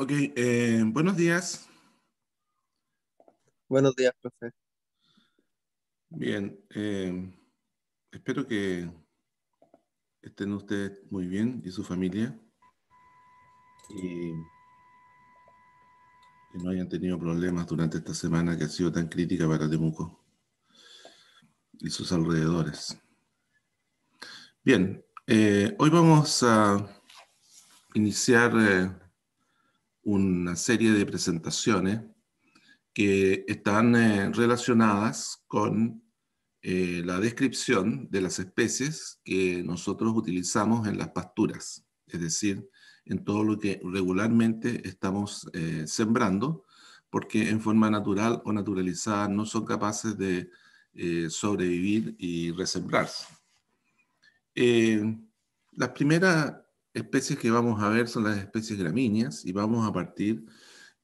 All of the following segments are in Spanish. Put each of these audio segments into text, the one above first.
Ok, eh, buenos días. Buenos días, profe. Bien, eh, Espero que estén ustedes muy bien y su familia. Y que no hayan tenido problemas durante esta semana que ha sido tan crítica para Temuco y sus alrededores. Bien, eh, hoy vamos a iniciar eh, una serie de presentaciones que están eh, relacionadas con eh, la descripción de las especies que nosotros utilizamos en las pasturas, es decir, en todo lo que regularmente estamos eh, sembrando, porque en forma natural o naturalizada no son capaces de eh, sobrevivir y resembrarse. las primeras especies que vamos a ver son las especies gramíneas y vamos a partir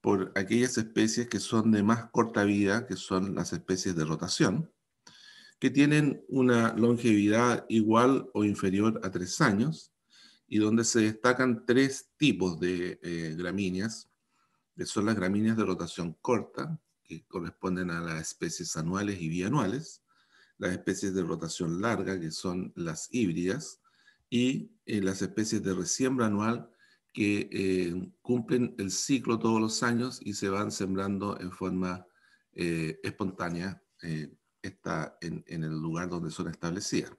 por aquellas especies que son de más corta vida, que son las especies de rotación que tienen una longevidad igual o inferior a tres años y donde se destacan tres tipos de eh, gramíneas, que son las gramíneas de rotación corta, que corresponden a las especies anuales y bianuales, las especies de rotación larga, que son las híbridas, y eh, las especies de resiembra anual, que eh, cumplen el ciclo todos los años y se van sembrando en forma espontánea está en, el lugar donde son establecidas.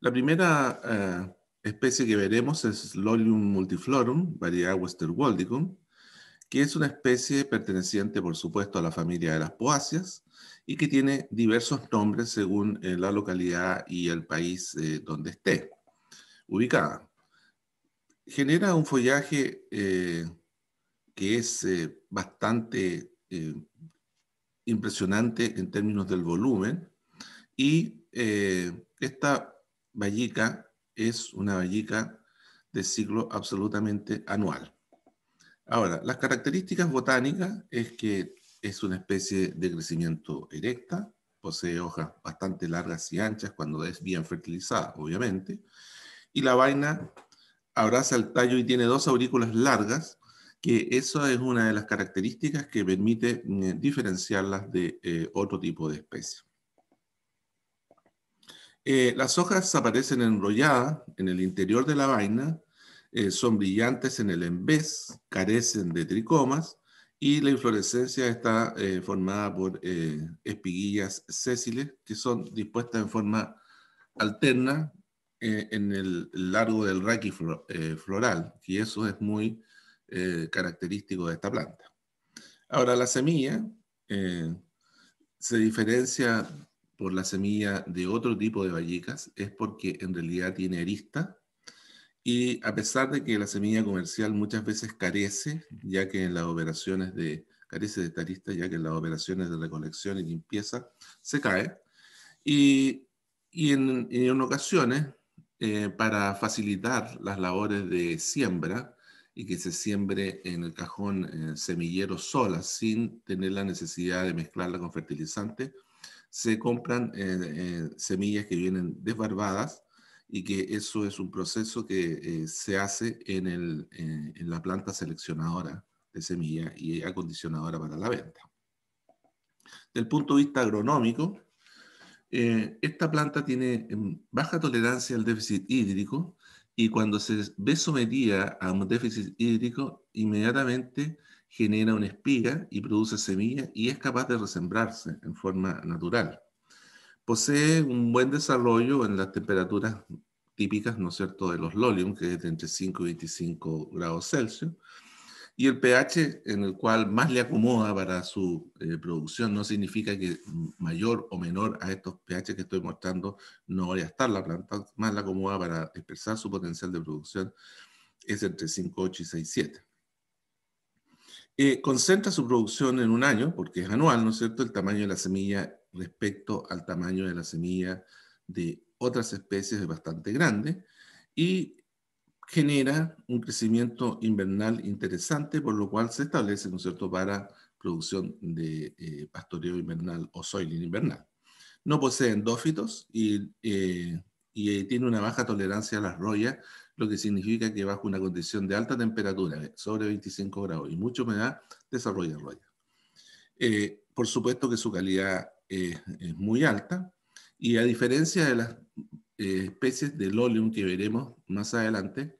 La primera eh, especie que veremos es Lolium multiflorum, variedad Westerwaldicum, que es una especie perteneciente, por supuesto, a la familia de las poáceas y que tiene diversos nombres según eh, la localidad y el país eh, donde esté ubicada. Genera un follaje que es bastante impresionante en términos del volumen y eh, esta vallica es una vallica de ciclo absolutamente anual. Ahora, las características botánicas es que es una especie de crecimiento erecta, posee hojas bastante largas y anchas cuando es bien fertilizada, obviamente, y la vaina abraza el tallo y tiene dos aurículas largas que eso es una de las características que permite eh, diferenciarlas de eh, otro tipo de especies. Eh, las hojas aparecen enrolladas en el interior de la vaina, son brillantes en el embés, carecen de tricomas y la inflorescencia está formada por espiguillas sésiles que son dispuestas en forma alterna en el largo del raqui floral y eso es muy eh, característico de esta planta. Ahora, la semilla eh, se diferencia por la semilla de otro tipo de vallicas, es porque en realidad tiene arista y a pesar de que la semilla comercial muchas veces carece, ya que en las operaciones de, carece de esta ya que en las operaciones de recolección y limpieza se cae, y, y en, ocasiones, eh, para facilitar las labores de siembra, y que se siembre en el cajón eh, semillero sola sin tener la necesidad de mezclarla con fertilizante. Se compran eh, eh, semillas que vienen desbarbadas y que eso es un proceso que se hace en, el, en la planta seleccionadora de semilla y acondicionadora para la venta. Del punto de vista agronómico, esta planta tiene em, baja tolerancia al déficit hídrico y cuando se ve sometida a un déficit hídrico, inmediatamente genera una espiga y produce semilla y es capaz de resembrarse en forma natural. Posee un buen desarrollo en las temperaturas típicas, ¿no es cierto?, de los lolium, que es de entre 5 y 25 grados Celsius, y el pH en el cual más le acomoda para su eh, producción no significa que mayor o menor a estos pH que estoy mostrando no vaya a estar la planta, más la acomoda para expresar su potencial de producción es entre 5,8 y 6,7. 7. Eh, concentra su producción en un año, porque es anual, ¿no es cierto?, el tamaño de la semilla respecto al tamaño de la semilla de otras especies es bastante grande y genera un crecimiento invernal interesante, por lo cual se establece, ¿no cierto?, para producción de eh, pastoreo invernal o soiling invernal. No poseen endófitos y, eh, y eh, tiene una baja tolerancia a las royas, lo que significa que bajo una condición de alta temperatura, sobre 25 grados y mucha humedad, desarrolla royas. por supuesto que su calidad es muy alta y a diferencia de las especies eh, del oleum que veremos más adelante,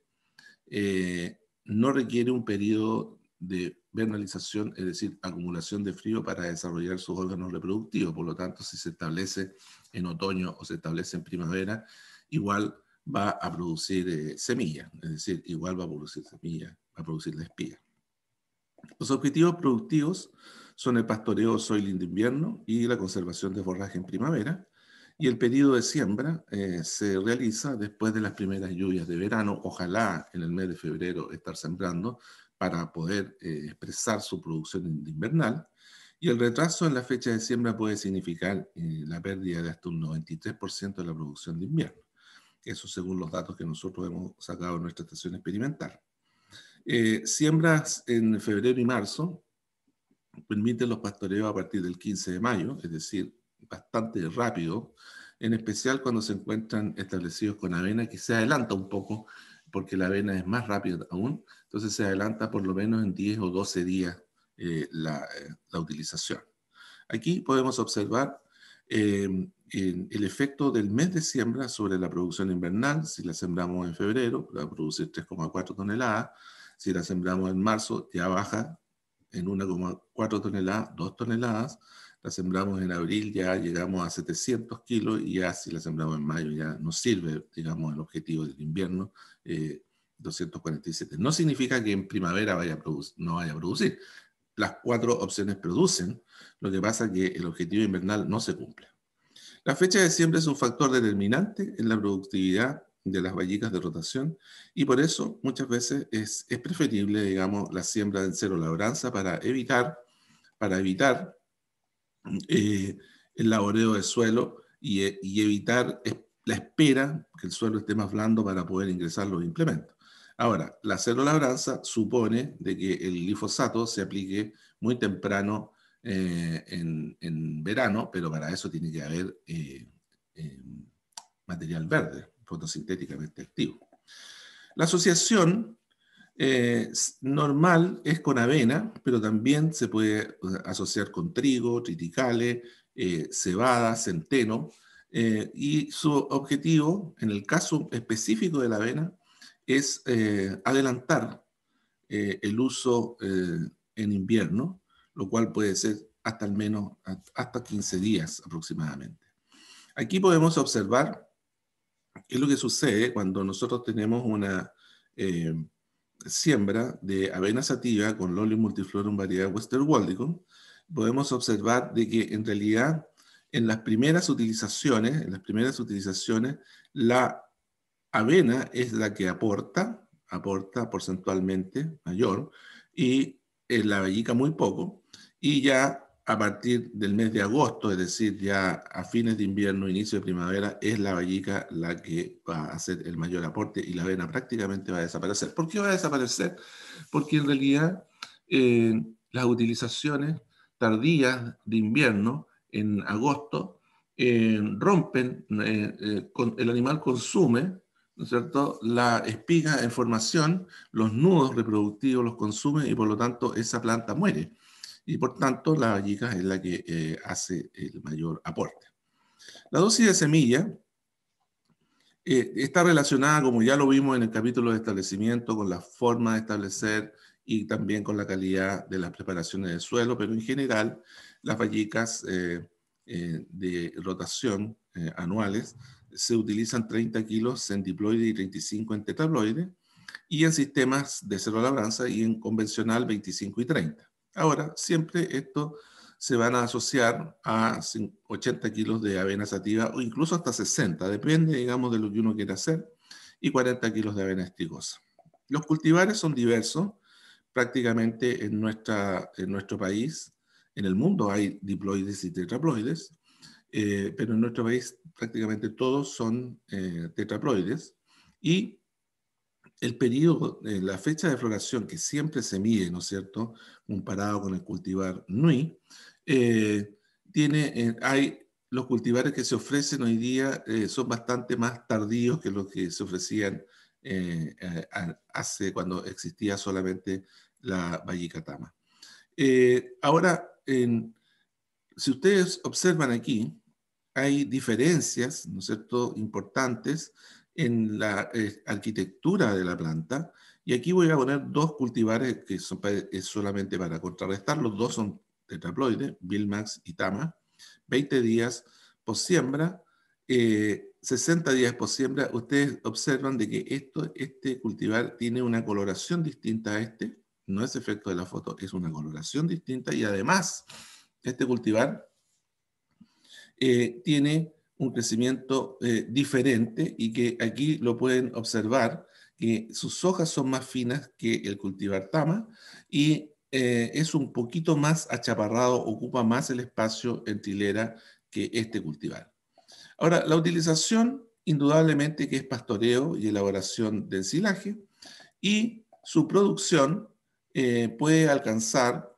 eh, no requiere un periodo de vernalización, es decir, acumulación de frío para desarrollar sus órganos reproductivos. Por lo tanto, si se establece en otoño o se establece en primavera, igual va a producir eh, semillas, es decir, igual va a producir semilla, va a producir la espiga. Los objetivos productivos son el pastoreo soiling de invierno y la conservación de forraje en primavera, y el periodo de siembra eh, se realiza después de las primeras lluvias de verano, ojalá en el mes de febrero estar sembrando para poder eh, expresar su producción invernal. Y el retraso en la fecha de siembra puede significar eh, la pérdida de hasta un 93% de la producción de invierno. Eso según los datos que nosotros hemos sacado en nuestra estación experimental. siembras en febrero y marzo permiten los pastoreos a partir del 15 de mayo, es decir, bastante rápido, en especial cuando se encuentran establecidos con avena, que se adelanta un poco, porque la avena es más rápida aún, entonces se adelanta por lo menos en 10 o 12 días eh, eh, la, utilización. Aquí podemos observar eh, el efecto del mes de siembra sobre la producción invernal, si la sembramos en febrero, va a producir 3,4 toneladas, si la sembramos en marzo, ya baja en 1,4 toneladas, 2 toneladas, la sembramos en abril, ya llegamos a 700 kilos y ya si la sembramos en mayo ya nos sirve, digamos, el objetivo del invierno, 247. Eh, no significa que en primavera vaya no vaya a producir. Las cuatro opciones producen, lo que pasa es que el objetivo invernal no se cumple. La fecha de siembra es un factor determinante en la productividad de las vallicas de rotación y por eso muchas veces es, es preferible, digamos, la siembra en cero labranza para evitar, para evitar eh, el laboreo del suelo y, eh, evitar la espera que el suelo esté más blando para poder ingresar los implementos. Ahora, la cerolabranza supone de que el glifosato se aplique muy temprano eh, en, verano, pero para eso tiene que haber material verde, fotosintéticamente activo. La asociación eh, normal es con avena, pero también se puede asociar con trigo, triticale, eh, cebada, centeno. Eh, y su objetivo, en el caso específico de la avena, es adelantar el uso en invierno, lo cual puede ser hasta al menos hasta 15 días aproximadamente. Aquí podemos observar qué es lo que sucede cuando nosotros tenemos una siembra de avena sativa con loli multiflorum variedad Westerwaldicum, podemos observar de que en realidad en las primeras utilizaciones, en las primeras utilizaciones, la avena es la que aporta, aporta porcentualmente mayor, y en eh, la vellica muy poco, y ya a partir del mes de agosto, es decir, ya a fines de invierno, inicio de primavera, es la vallica la que va a hacer el mayor aporte y la avena prácticamente va a desaparecer. ¿Por qué va a desaparecer? Porque en realidad eh, las utilizaciones tardías de invierno en agosto eh, rompen, eh, el animal consume ¿no es cierto? La espiga en formación, los nudos reproductivos los consume y por lo tanto esa planta muere y por tanto la vallica es la que eh, hace el mayor aporte. La dosis de semilla eh, está relacionada, como ya lo vimos en el capítulo de establecimiento, con la forma de establecer y también con la calidad de las preparaciones del suelo, pero en general las vallicas eh, de rotación anuales se utilizan 30 kilos en diploide y 35 en tetabloide y en sistemas de cero labranza y en convencional 25 y 30. Ahora, siempre esto se van a asociar a 80 kilos de avena sativa o incluso hasta 60, depende, digamos, de lo que uno quiera hacer, y 40 kilos de avena estigosa. Los cultivares son diversos, prácticamente en, nuestra, en nuestro país, en el mundo hay diploides y tetraploides, eh, pero en nuestro país prácticamente todos son eh, tetraploides y el periodo, eh, la fecha de floración que siempre se mide, ¿no es cierto?, comparado con el cultivar NUI, eh, tiene, eh, hay los cultivares que se ofrecen hoy día son bastante más tardíos que los que se ofrecían hace cuando existía solamente la vallicatama. ahora, si ustedes observan aquí, hay diferencias, ¿no es cierto?, importantes en la eh, arquitectura de la planta. Y aquí voy a poner dos cultivares que son solamente para contrarrestar. Los dos son tetraploides, Vilmax y Tama. 20 días por siembra, 60 eh, días por siembra. Ustedes observan de que esto, este cultivar tiene una coloración distinta a este. No es efecto de la foto, es una coloración distinta. Y además, este cultivar eh, tiene un crecimiento eh, diferente y que aquí lo pueden observar, que sus hojas son más finas que el cultivar tama y eh, es un poquito más achaparrado, ocupa más el espacio en tilera que este cultivar. Ahora, la utilización indudablemente que es pastoreo y elaboración del silaje y su producción eh, puede alcanzar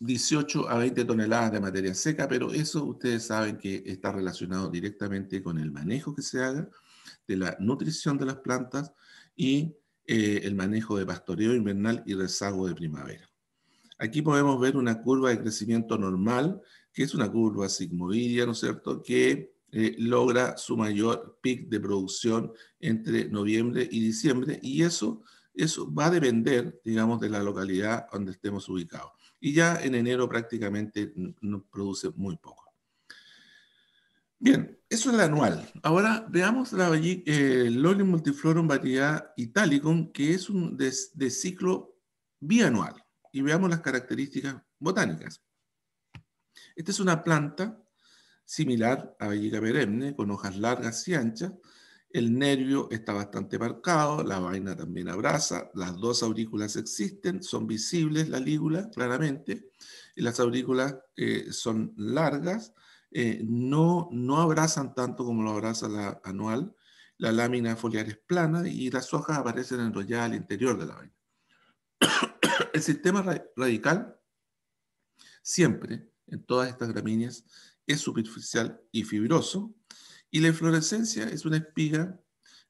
18 a 20 toneladas de materia seca, pero eso ustedes saben que está relacionado directamente con el manejo que se haga de la nutrición de las plantas y eh, el manejo de pastoreo invernal y rezago de primavera. Aquí podemos ver una curva de crecimiento normal, que es una curva sigmoidea, ¿no es cierto?, que eh, logra su mayor pic de producción entre noviembre y diciembre, y eso, eso va a depender, digamos, de la localidad donde estemos ubicados y ya en enero prácticamente no produce muy poco. Bien, eso es el anual. Ahora veamos la eh, multiflorum variedad italicum, que es un de, ciclo bianual. Y veamos las características botánicas. Esta es una planta similar a Bellica perenne, con hojas largas y anchas, el nervio está bastante marcado, la vaina también abraza, las dos aurículas existen, son visibles la lígula claramente, y las aurículas eh, son largas, eh, no, no abrazan tanto como lo abraza la anual, la lámina foliar es plana y las hojas aparecen enrolladas al interior de la vaina. el sistema radical siempre, en todas estas gramíneas, es superficial y fibroso, y la inflorescencia es una espiga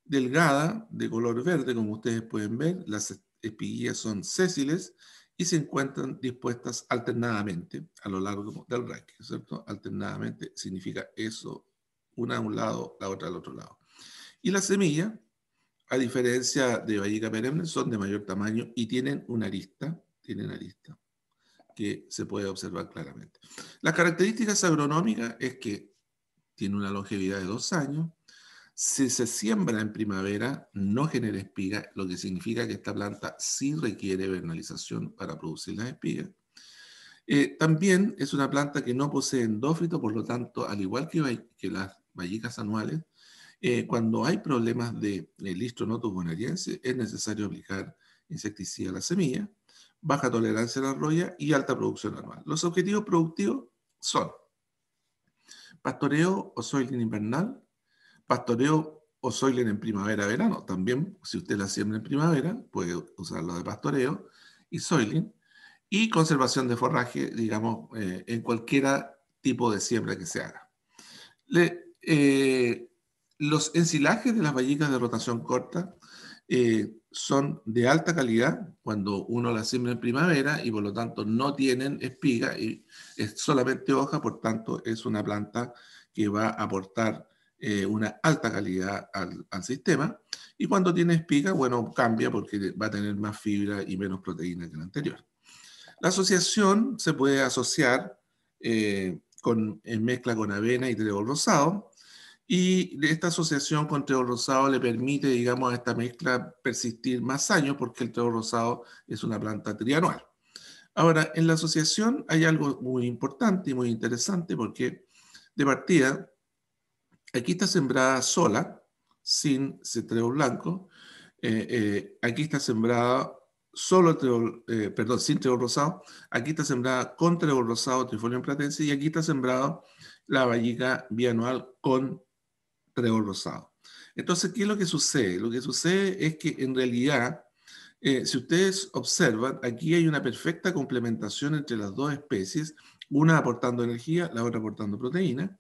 delgada de color verde, como ustedes pueden ver. Las espiguillas son sésiles y se encuentran dispuestas alternadamente a lo largo del racimo Alternadamente significa eso, una a un lado, la otra al otro lado. Y la semillas, a diferencia de vallica perenne, son de mayor tamaño y tienen una arista, tienen arista, que se puede observar claramente. Las características agronómicas es que tiene una longevidad de dos años. Si se siembra en primavera, no genera espiga, lo que significa que esta planta sí requiere vernalización para producir las espigas. Eh, también es una planta que no posee endófito, por lo tanto, al igual que, las vallicas anuales, eh, cuando hay problemas de, de listronotus bonariense, es necesario aplicar insecticida a la semilla, baja tolerancia a la roya y alta producción anual. Los objetivos productivos son pastoreo o soiling invernal, pastoreo o soiling en primavera-verano. También, si usted la siembra en primavera, puede lo de pastoreo y soiling. Y conservación de forraje, digamos, eh, en cualquier tipo de siembra que se haga. Eh, los ensilajes de las vallicas de rotación corta eh, son de alta calidad cuando uno las siembra en primavera y por lo tanto no tienen espiga y es solamente hoja, por tanto es una planta que va a aportar eh, una alta calidad al, sistema. Y cuando tiene espiga, bueno, cambia porque va a tener más fibra y menos proteína que la anterior. La asociación se puede asociar eh, con, en mezcla con avena y trébol rosado y esta asociación con Teo Rosado le permite, digamos, a esta mezcla persistir más años porque el Teo Rosado es una planta trianual. Ahora, en la asociación hay algo muy importante y muy interesante porque de partida, aquí está sembrada sola, sin cetreo blanco. Eh, eh, aquí está sembrada solo trébol, eh, perdón, sin trébol rosado. Aquí está sembrada con trébol rosado trifolium platense y aquí está sembrada la vallica bianual con trébol rosado. Entonces, ¿qué es lo que sucede? Lo que sucede es que en realidad, eh, si ustedes observan, aquí hay una perfecta complementación entre las dos especies, una aportando energía, la otra aportando proteína.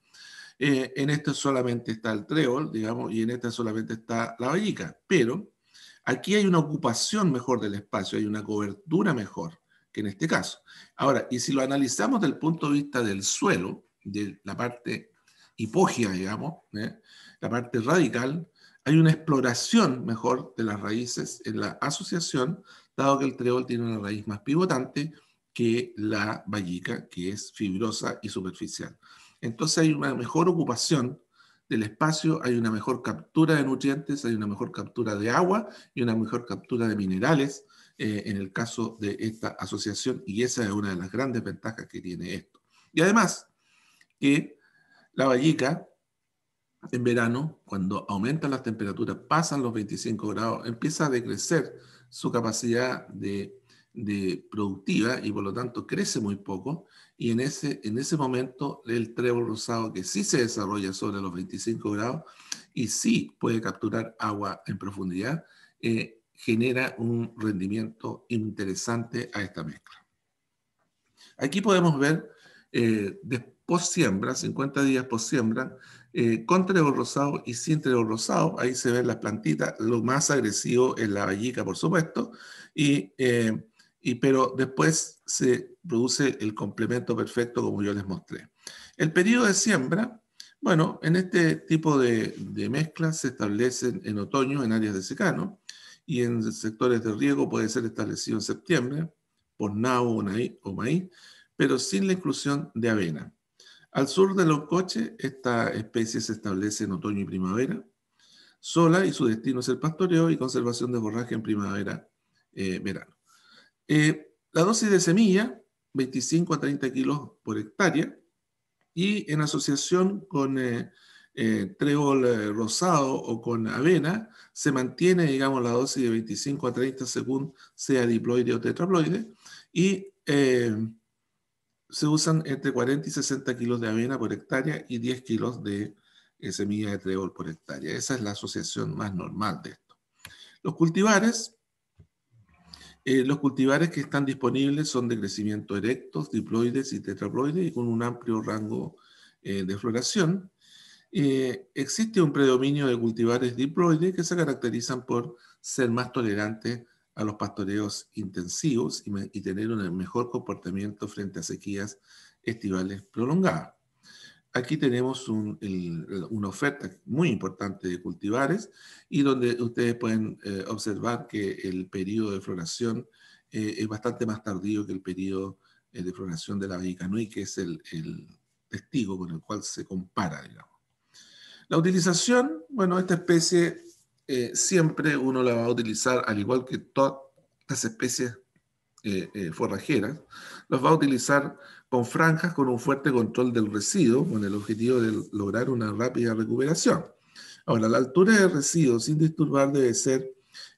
Eh, en esta solamente está el trébol, digamos, y en esta solamente está la vallica. Pero aquí hay una ocupación mejor del espacio, hay una cobertura mejor que en este caso. Ahora, y si lo analizamos desde el punto de vista del suelo, de la parte hipógea, digamos, ¿eh? la parte radical, hay una exploración mejor de las raíces en la asociación, dado que el trebol tiene una raíz más pivotante que la vallica, que es fibrosa y superficial. Entonces hay una mejor ocupación del espacio, hay una mejor captura de nutrientes, hay una mejor captura de agua y una mejor captura de minerales eh, en el caso de esta asociación y esa es una de las grandes ventajas que tiene esto. Y además que la vallica en verano, cuando aumentan las temperaturas, pasan los 25 grados, empieza a decrecer su capacidad de, productiva y por lo tanto crece muy poco. Y en ese, en ese momento el trébol rosado que sí se desarrolla sobre los 25 grados y sí puede capturar agua en profundidad, eh, genera un rendimiento interesante a esta mezcla. Aquí podemos ver eh, después siembra, 50 días post siembra, eh, contra rosado y sin el rosado, ahí se ven las plantitas, lo más agresivo es la vallica, por supuesto, y, eh, y, pero después se produce el complemento perfecto como yo les mostré. El periodo de siembra, bueno, en este tipo de, de mezclas se establecen en otoño en áreas de secano y en sectores de riego puede ser establecido en septiembre, por nabo o maíz, pero sin la inclusión de avena. Al sur de los coches, esta especie se establece en otoño y primavera, sola y su destino es el pastoreo y conservación de forraje en primavera, eh, verano. Eh, la dosis de semilla, 25 a 30 kilos por hectárea, y en asociación con eh, trébol rosado o con avena, se mantiene, digamos, la dosis de 25 a 30 según sea diploide o tetraploide, y se usan entre 40 y 60 kilos de avena por hectárea y 10 kilos de eh, semilla de trébol por hectárea. Esa es la asociación más normal de esto. Los cultivares, eh, los cultivares que están disponibles son de crecimiento erectos, diploides y tetraploides y con un amplio rango eh, de floración. existe un predominio de cultivares diploides que se caracterizan por ser más tolerantes a los pastoreos intensivos y, tener un mejor comportamiento frente a sequías estivales prolongadas. Aquí tenemos una oferta muy importante de cultivares y donde ustedes pueden eh, observar que el periodo de floración eh, es bastante más tardío que el periodo eh, de floración de la y que es el, testigo con el cual se compara, digamos. La utilización, bueno, esta especie eh, siempre uno la va a utilizar, al igual que todas las especies eh, eh, forrajeras, los va a utilizar con franjas con un fuerte control del residuo, con el objetivo de lograr una rápida recuperación. Ahora, la altura del residuo sin disturbar debe ser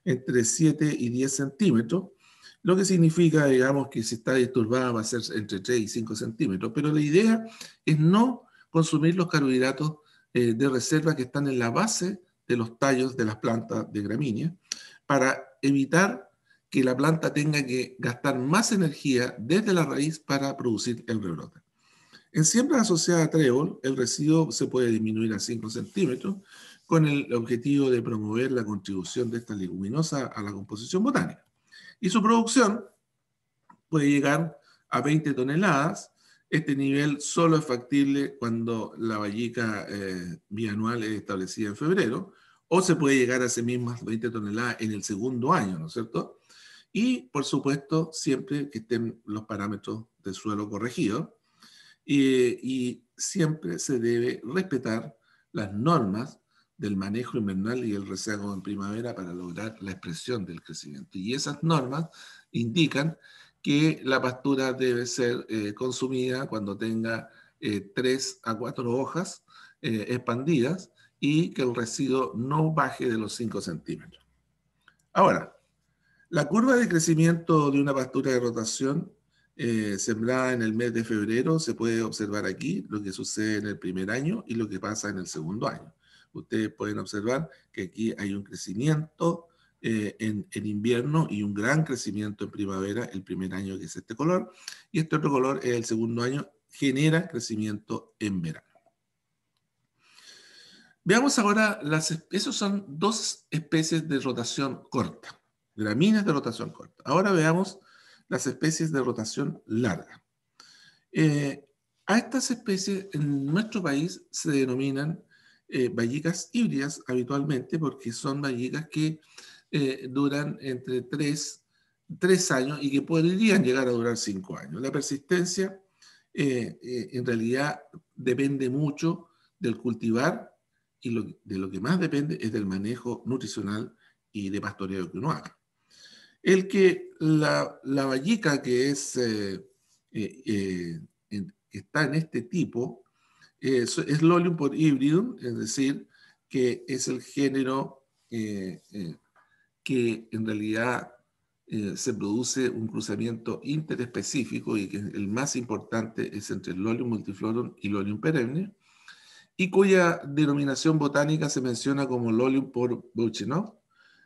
entre 7 y 10 centímetros, lo que significa, digamos, que si está disturbada va a ser entre 3 y 5 centímetros, pero la idea es no consumir los carbohidratos de reserva que están en la base de los tallos de las plantas de gramínea para evitar que la planta tenga que gastar más energía desde la raíz para producir el rebrote. En siembra asociada a trébol, el residuo se puede disminuir a 5 centímetros con el objetivo de promover la contribución de esta leguminosa a la composición botánica. Y su producción puede llegar a 20 toneladas este nivel solo es factible cuando la vallica eh, bianual es establecida en febrero, o se puede llegar a ese mismo 20 toneladas en el segundo año, ¿no es cierto? Y, por supuesto, siempre que estén los parámetros de suelo corregidos, y siempre se debe respetar las normas del manejo invernal y el rezago en primavera para lograr la expresión del crecimiento. Y esas normas indican que la pastura debe ser eh, consumida cuando tenga eh, tres 3 a cuatro hojas eh, expandidas y que el residuo no baje de los 5 centímetros. Ahora, la curva de crecimiento de una pastura de rotación sembrada en el mes de febrero se puede observar aquí, lo que sucede en el primer año y lo que pasa en el segundo año. Ustedes pueden observar que aquí hay un crecimiento eh, en, invierno y un gran crecimiento en primavera, el primer año que es este color, y este otro color es el segundo año, genera crecimiento en verano. Veamos ahora, las, esos son dos especies de rotación corta, gramíneas de rotación corta. Ahora veamos las especies de rotación larga. Eh, a estas especies en nuestro país se denominan eh, vallicas híbridas habitualmente porque son vallicas que eh, duran entre 3, años y que podrían llegar a durar cinco años. La persistencia eh, eh, en realidad depende mucho del cultivar y de lo que más depende es del manejo nutricional y de pastoreo que uno haga. El que la, la vallica que es, está en este tipo es, es Lolium por hybridum, es decir, que es el género que en realidad eh, se produce un cruzamiento interespecífico y que el más importante es entre el Lolium multiflorum y Lolium perenne, y cuya denominación botánica se menciona como Lolium por no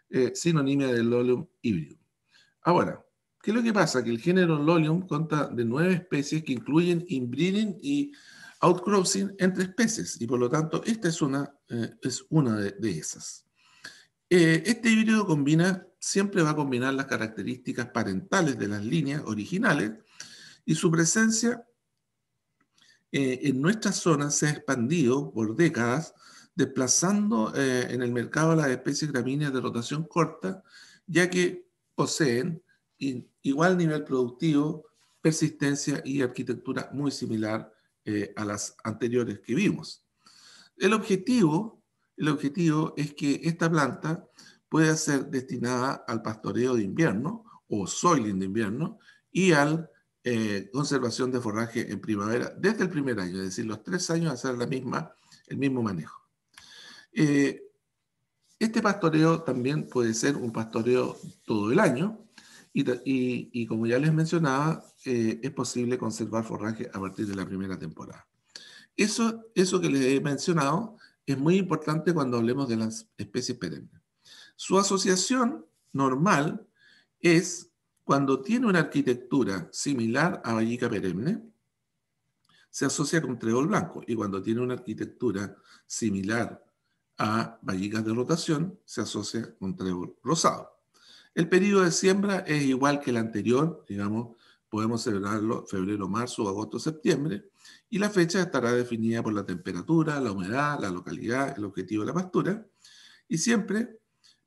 eh, sinonimia del Lolium híbrido. Ahora, ¿qué es lo que pasa? Que el género Lolium cuenta de nueve especies que incluyen inbreeding y outcrossing entre especies, y por lo tanto esta es una, eh, es una de, de esas. Eh, este híbrido combina, siempre va a combinar las características parentales de las líneas originales y su presencia eh, en nuestra zona se ha expandido por décadas, desplazando eh, en el mercado las especies gramíneas de rotación corta, ya que poseen igual nivel productivo, persistencia y arquitectura muy similar a las anteriores que vimos. El objetivo el objetivo es que esta planta pueda ser destinada al pastoreo de invierno o soiling de invierno y al eh, conservación de forraje en primavera desde el primer año, es decir, los tres años hacer la misma, el mismo manejo. Eh, este pastoreo también puede ser un pastoreo todo el año y, como ya les mencionaba, eh, es posible conservar forraje a partir de la primera temporada. Eso, eso que les he mencionado es muy importante cuando hablemos de las especies perennes. Su asociación normal es cuando tiene una arquitectura similar a vallica perenne, se asocia con trébol blanco y cuando tiene una arquitectura similar a vallicas de rotación, se asocia con trébol rosado. El periodo de siembra es igual que el anterior, digamos, Podemos celebrarlo febrero, marzo, agosto, septiembre. Y la fecha estará definida por la temperatura, la humedad, la localidad, el objetivo de la pastura. Y siempre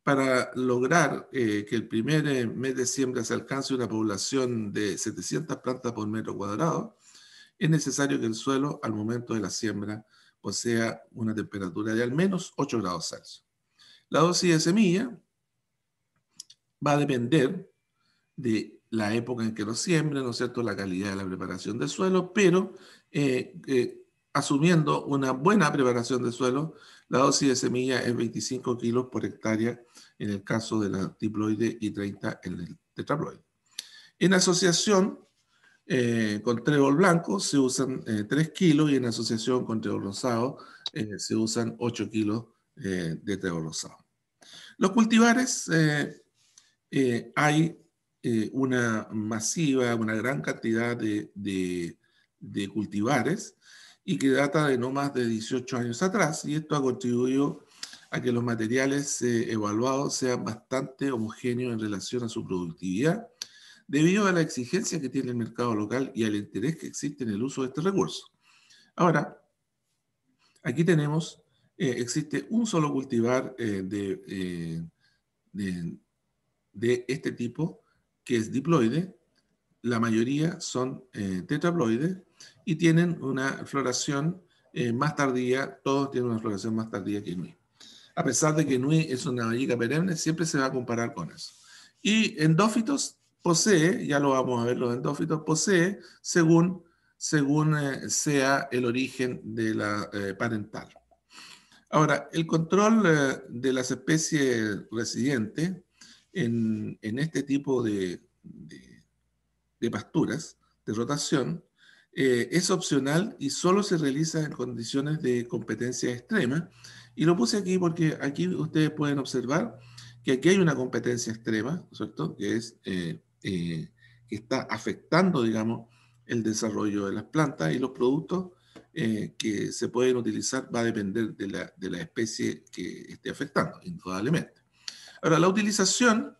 para lograr eh, que el primer eh, mes de siembra se alcance una población de 700 plantas por metro cuadrado, es necesario que el suelo al momento de la siembra posea una temperatura de al menos 8 grados Celsius. La dosis de semilla va a depender de la época en que lo siembren, ¿no es cierto?, la calidad de la preparación del suelo, pero eh, eh, asumiendo una buena preparación del suelo, la dosis de semilla es 25 kilos por hectárea en el caso de la diploide y 30 en el tetraploide. En asociación eh, con trébol blanco se usan 3 kilos y en asociación con trébol rosado se usan 8 kilos de trébol rosado. Los cultivares hay eh, una masiva, una gran cantidad de, cultivares y que data de no más de 18 años atrás. Y esto ha contribuido a que los materiales eh, evaluados sean bastante homogéneos en relación a su productividad, debido a la exigencia que tiene el mercado local y al interés que existe en el uso de este recurso. Ahora, aquí tenemos, eh, existe un solo cultivar de, de este tipo, que es diploide, la mayoría son eh, tetraploide, tetraploides y tienen una floración eh, más tardía, todos tienen una floración más tardía que Nui. A pesar de que Nui es una vallica perenne, siempre se va a comparar con eso. Y endófitos posee, ya lo vamos a ver los endófitos, posee según, según eh, sea el origen de la parental. Ahora, el control de las especies residentes en, este tipo de, pasturas, de rotación, eh, es opcional y solo se realiza en condiciones de competencia extrema. Y lo puse aquí porque aquí ustedes pueden observar que aquí hay una competencia extrema, ¿cierto? Eh, eh, que, está afectando, digamos, el desarrollo de las plantas y los productos que se pueden utilizar va a depender de la especie que esté afectando, indudablemente. Ahora, la utilización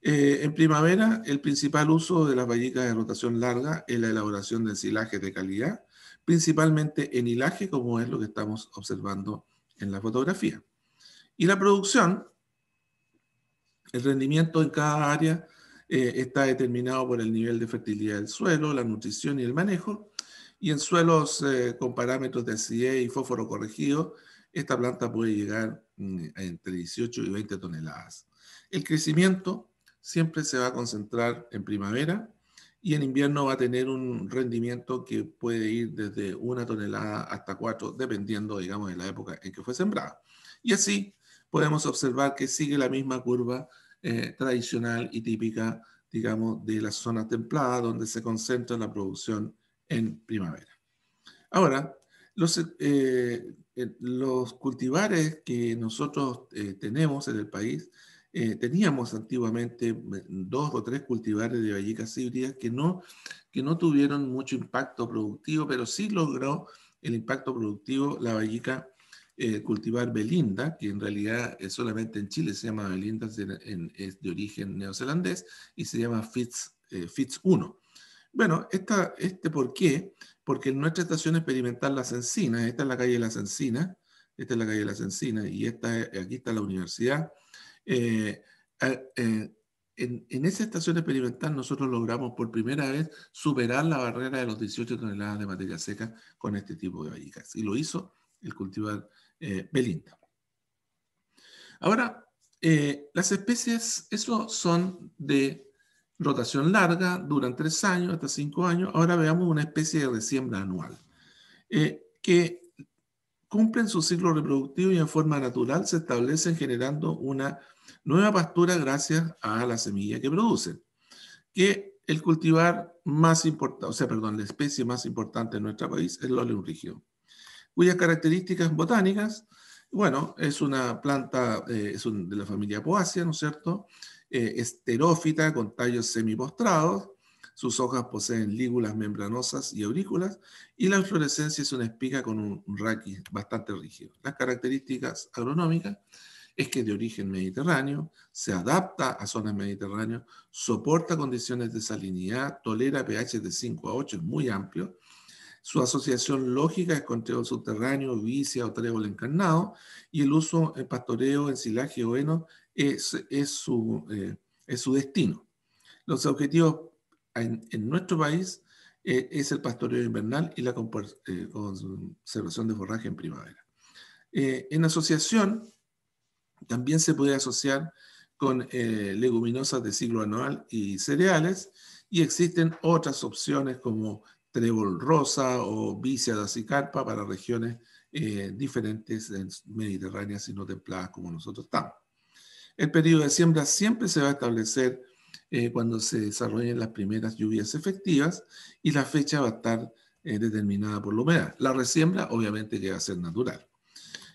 eh, en primavera, el principal uso de las vallicas de rotación larga es la elaboración de silajes de calidad, principalmente en hilaje, como es lo que estamos observando en la fotografía. Y la producción, el rendimiento en cada área eh, está determinado por el nivel de fertilidad del suelo, la nutrición y el manejo. Y en suelos eh, con parámetros de acidez y fósforo corregido, esta planta puede llegar mm, entre 18 y 20 toneladas. El crecimiento siempre se va a concentrar en primavera y en invierno va a tener un rendimiento que puede ir desde una tonelada hasta cuatro, dependiendo, digamos, de la época en que fue sembrada. Y así podemos observar que sigue la misma curva eh, tradicional y típica, digamos, de la zona templada, donde se concentra la producción en primavera. Ahora, los, eh, eh, los cultivares que nosotros tenemos en el país eh, teníamos antiguamente dos o tres cultivares de vallicas híbridas que no, que no tuvieron mucho impacto productivo, pero sí logró el impacto productivo la vallica eh, cultivar Belinda, que en realidad solamente en Chile se llama Belinda, es de origen neozelandés y se llama Fitz, eh, Fitz 1. Bueno, esta, este por qué, porque en nuestra estación experimental Las Encinas, esta es la calle Las Encinas, esta es la calle Las Encinas y esta, aquí está la universidad, eh, eh, en, esa estación experimental nosotros logramos por primera vez superar la barrera de los 18 toneladas de materia seca con este tipo de vallicas. Y lo hizo el cultivar eh, Belinda. Ahora, las especies, eso son de rotación larga, duran tres años hasta cinco años. Ahora veamos una especie de siembra anual, que cumplen su ciclo reproductivo y en forma natural se establecen generando una Nueva pastura gracias a la semilla que producen que el cultivar más importante, o sea, perdón, la especie más importante en nuestro país es el oleum rígido, cuyas características botánicas, bueno, es una planta, eh, de la familia Poaceae, ¿no es cierto? Eh, esterófita con tallos semipostrados, sus hojas poseen lígulas membranosas y aurículas y la inflorescencia es una espiga con un raquis bastante rígido. Las características agronómicas es que de origen mediterráneo, se adapta a zonas mediterráneas, soporta condiciones de salinidad, tolera pH de 5 a 8, es muy amplio. Su asociación lógica es con trébol subterráneo, vicia o trébol encarnado, y el uso en pastoreo, en silaje o heno es, es, su, eh, es su destino. Los objetivos en, nuestro país eh, es el pastoreo invernal y la eh, conservación de forraje en primavera. en asociación, también se puede asociar con eh, leguminosas de ciclo anual y cereales, y existen otras opciones como trébol rosa o vicia acicarpa para regiones eh, diferentes mediterráneas y no templadas como nosotros estamos. El periodo de siembra siempre se va a establecer eh, cuando se desarrollen las primeras lluvias efectivas y la fecha va a estar determinada por la humedad. La resiembra obviamente que va a ser natural.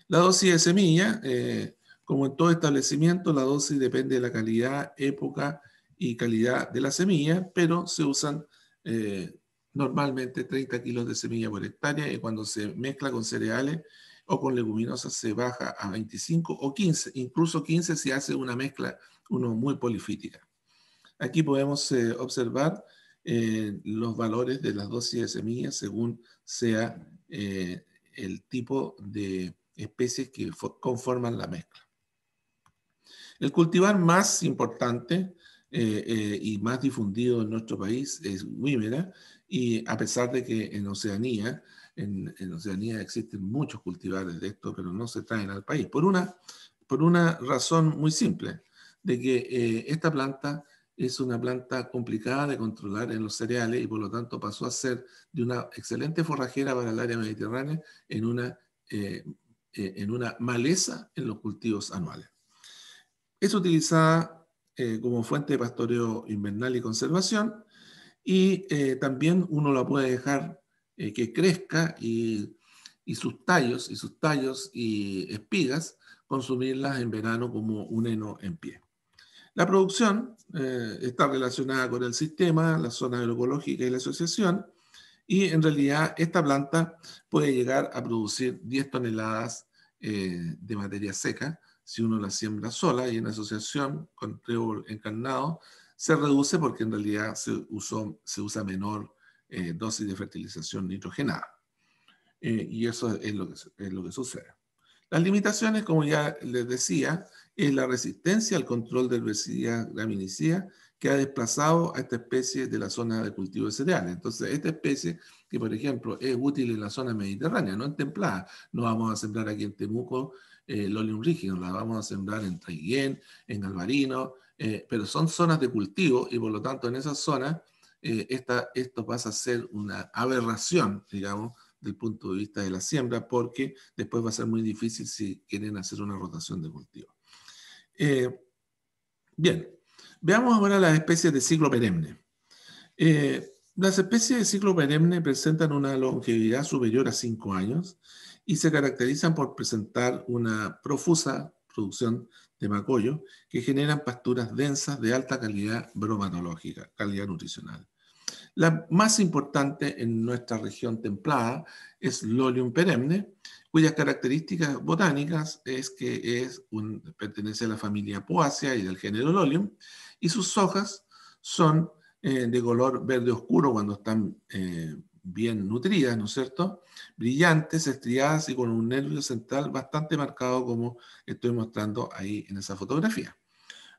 La dosis de semilla, como en todo establecimiento, la dosis depende de la calidad, época y calidad de la semilla, pero se usan eh, normalmente 30 kilos de semilla por hectárea y cuando se mezcla con cereales o con leguminosas se baja a 25 o 15, incluso 15 si hace una mezcla uno muy polifítica. Aquí podemos eh, observar eh, los valores de las dosis de semillas según sea el tipo de especies que conforman la mezcla. El cultivar más importante eh, eh, y más difundido en nuestro país es Wimera, y a pesar de que en Oceanía, en, Oceanía existen muchos cultivares de esto, pero no se traen al país, por una, por una razón muy simple, de que eh, esta planta es una planta complicada de controlar en los cereales y por lo tanto pasó a ser de una excelente forrajera para el área mediterránea en una, en una maleza en los cultivos anuales. Es utilizada eh, como fuente de pastoreo invernal y conservación y eh, también uno la puede dejar eh, que crezca y, sus tallos y sus tallos y espigas consumirlas en verano como un heno en pie. La producción está relacionada con el sistema, la zona agroecológica y la asociación y en realidad esta planta puede llegar a producir 10 toneladas de materia seca si uno la siembra sola y en asociación con trébol encarnado, se reduce porque en realidad se, se usa menor eh, dosis de fertilización nitrogenada. Eh, y eso es lo, que, es lo que sucede. Las limitaciones, como ya les decía, es la resistencia al control de herbicida graminicida que ha desplazado a esta especie de la zona de cultivo de cereales. Entonces, esta especie que, por ejemplo, es útil en la zona mediterránea, no en templada, no vamos a sembrar aquí en Temuco eh, el olium rígido, la vamos a sembrar en Taiguén, en Alvarino, eh, pero son zonas de cultivo y por lo tanto en esas zonas eh, esto pasa a ser una aberración, digamos, del punto de vista de la siembra, porque después va a ser muy difícil si quieren hacer una rotación de cultivo. bien, veamos ahora las especies de ciclo perenne. las especies de ciclo perenne presentan una longevidad superior a 5 años y se caracterizan por presentar una profusa producción de macollo que generan pasturas densas de alta calidad bromatológica, calidad nutricional. La más importante en nuestra región templada es Lolium perenne, cuyas características botánicas es que es pertenece a la familia Poaceae y del género Lolium, y sus hojas son eh, de color verde oscuro cuando están eh, bien nutridas, ¿no es cierto? Brillantes, estriadas y con un nervio central bastante marcado como estoy mostrando ahí en esa fotografía.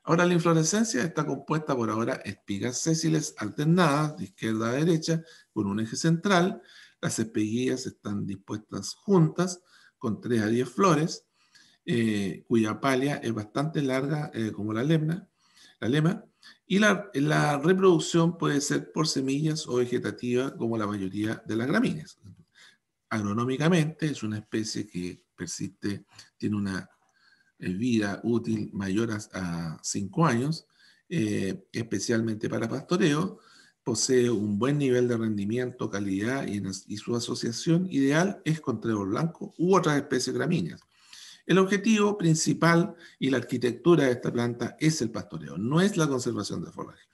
Ahora la inflorescencia está compuesta por ahora espigas sésiles alternadas de izquierda a derecha con un eje central. Las espiguillas están dispuestas juntas con 3 a 10 flores, eh, cuya palia es bastante larga eh, como la lemna la lema. Y la, reproducción puede ser por semillas o vegetativa, como la mayoría de las gramíneas. Agronómicamente es una especie que persiste, tiene una eh, vida útil mayor a 5 años, eh, especialmente para pastoreo. Posee un buen nivel de rendimiento, calidad y, y su asociación ideal es con trébol blanco u otras especies gramíneas. El objetivo principal y la arquitectura de esta planta es el pastoreo, no es la conservación de forraje.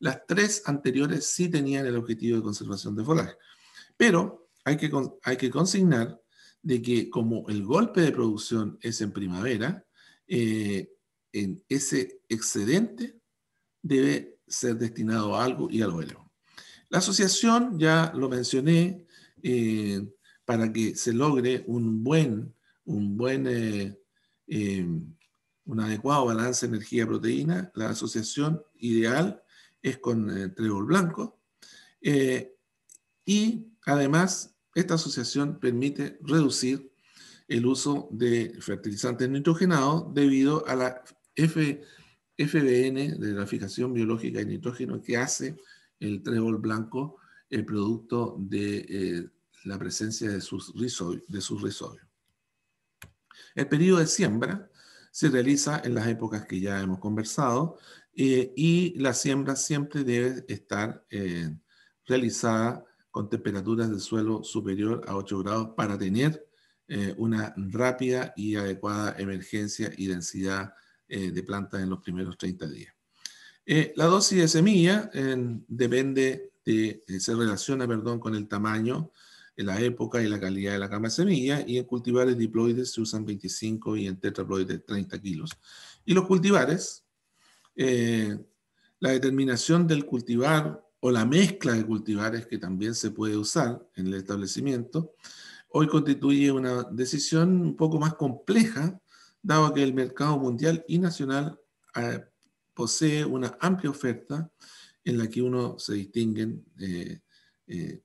Las tres anteriores sí tenían el objetivo de conservación de forraje, pero hay que, hay que consignar de que como el golpe de producción es en primavera, eh, en ese excedente debe ser destinado a algo y a lo elevado. La asociación, ya lo mencioné, eh, para que se logre un buen un buen, eh, em, un adecuado balance energía-proteína, la asociación ideal es con eh, trébol blanco. Eh, y además, esta asociación permite reducir el uso de fertilizantes nitrogenados debido a la FBN de la fijación biológica de nitrógeno que hace el trébol blanco el producto de la presencia de sus, de sus el periodo de siembra se realiza en las épocas que ya hemos conversado eh, y la siembra siempre debe estar eh, realizada con temperaturas de suelo superior a 8 grados para tener eh, una rápida y adecuada emergencia y densidad de plantas en los primeros 30 días. la dosis de semilla depende se relaciona perdón, con el tamaño la época y la calidad de la cama semilla y en cultivares diploides se usan 25 y en tetraploides 30 kilos. Y los cultivares, eh, la determinación del cultivar o la mezcla de cultivares que también se puede usar en el establecimiento, hoy constituye una decisión un poco más compleja, dado que el mercado mundial y nacional eh, posee una amplia oferta en la que uno se distinguen eh, eh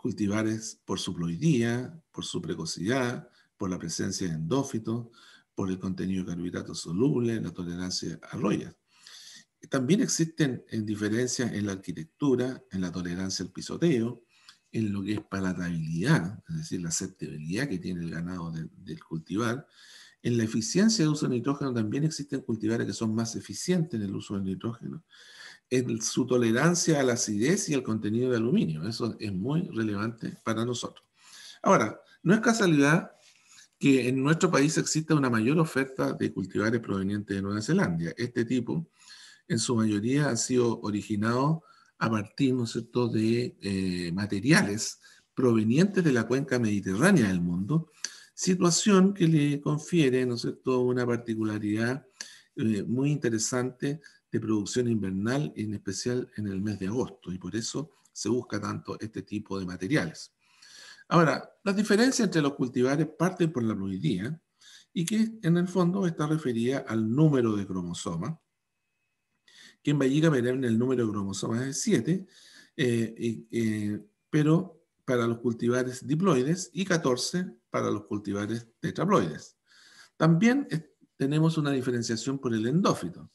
Cultivares por su ploidía, por su precocidad, por la presencia de endófitos, por el contenido de carbohidratos solubles, la tolerancia a royas. También existen diferencias en la arquitectura, en la tolerancia al pisoteo, en lo que es palatabilidad, es decir, la aceptabilidad que tiene el ganado del cultivar. En la eficiencia de uso de nitrógeno también existen cultivares que son más eficientes en el uso del nitrógeno en su tolerancia a la acidez y el contenido de aluminio. Eso es muy relevante para nosotros. Ahora, no es casualidad que en nuestro país exista una mayor oferta de cultivares provenientes de Nueva Zelanda. Este tipo, en su mayoría, ha sido originado a partir ¿no es cierto? de eh, materiales provenientes de la cuenca mediterránea del mundo, situación que le confiere ¿no es cierto? una particularidad eh, muy interesante de producción invernal, en especial en el mes de agosto, y por eso se busca tanto este tipo de materiales. Ahora, la diferencia entre los cultivares parte por la pluridía, y que en el fondo está referida al número de cromosomas, que en Vallica perenne el número de cromosomas es 7, eh, eh, pero para los cultivares diploides y 14 para los cultivares tetraploides. También tenemos una diferenciación por el endófito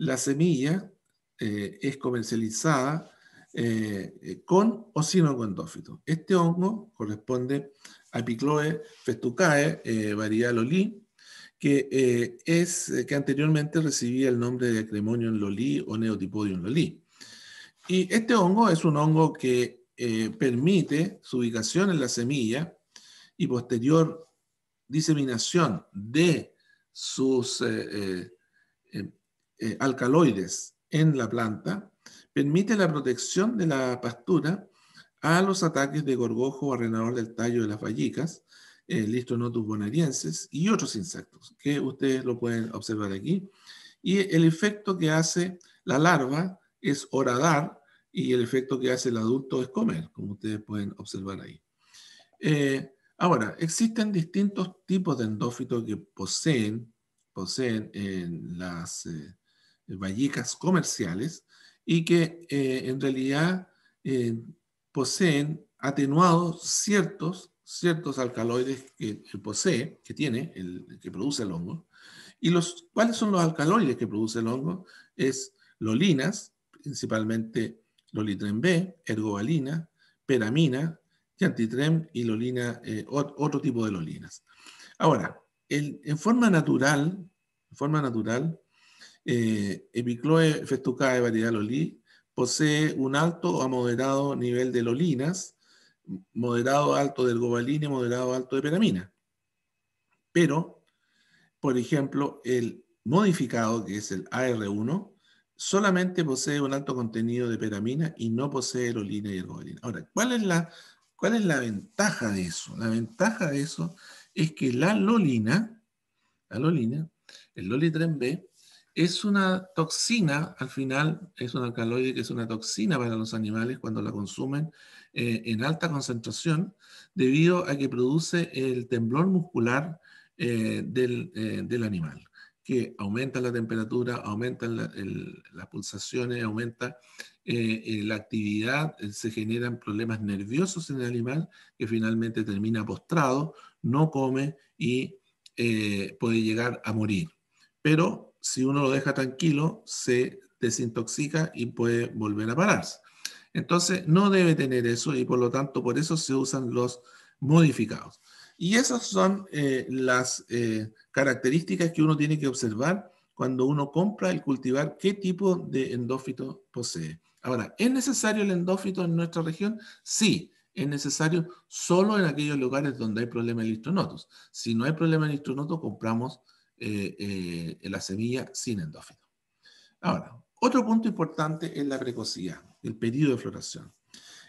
la semilla eh, es comercializada eh, eh, con o sin endófito. Este hongo corresponde a Picloe festucae, variedad lolí, que, es, que anteriormente recibía el nombre de Cremonium lolí o Neotipodium lolí. Y este hongo es un hongo que permite su ubicación en la semilla y posterior diseminación de sus em, eh, alcaloides en la planta permite la protección de la pastura a los ataques de gorgojo o arrenador del tallo de las vallicas, eh, listonotus bonarienses y otros insectos, que ustedes lo pueden observar aquí. Y el efecto que hace la larva es horadar y el efecto que hace el adulto es comer, como ustedes pueden observar ahí. Eh, ahora, existen distintos tipos de endófitos que poseen, poseen en las, eh, eh, vallicas comerciales y que eh, en realidad eh, poseen atenuados ciertos, ciertos alcaloides que, posee, que tiene, el, que produce el hongo. ¿Y los, cuáles son los alcaloides que produce el hongo? Es lolinas, principalmente lolitrem B, ergovalina, peramina, yantitrem y lolina, otro tipo de lolinas. Ahora, en forma natural, en forma natural, eh, Epicloe de variedad Loli posee un alto o moderado nivel de lolinas, moderado alto del gobalina y moderado alto de peramina. Pero, por ejemplo, el modificado, que es el AR1, solamente posee un alto contenido de peramina y no posee lolina y ergobalina. Ahora, ¿cuál es, la, ¿cuál es la ventaja de eso? La ventaja de eso es que la lolina, la lolina, el lolitren B, es una toxina, al final es un alcaloide que es una toxina para los animales cuando la consumen eh, en alta concentración, debido a que produce el temblor muscular eh, eh, del, animal, que aumenta la temperatura, aumenta las pulsaciones, aumenta la actividad, se generan problemas nerviosos en el animal que finalmente termina postrado, no come y puede llegar a morir. Pero si uno lo deja tranquilo, se desintoxica y puede volver a pararse. Entonces, no debe tener eso y por lo tanto, por eso se usan los modificados. Y esas son eh, las eh, características que uno tiene que observar cuando uno compra el cultivar, qué tipo de endófito posee. Ahora, ¿es necesario el endófito en nuestra región? Sí, es necesario solo en aquellos lugares donde hay problemas de listronotos. Si no hay problema de listronotos, compramos eh, eh, la semilla sin endófito. Ahora, otro punto importante es la precocidad, el periodo de floración.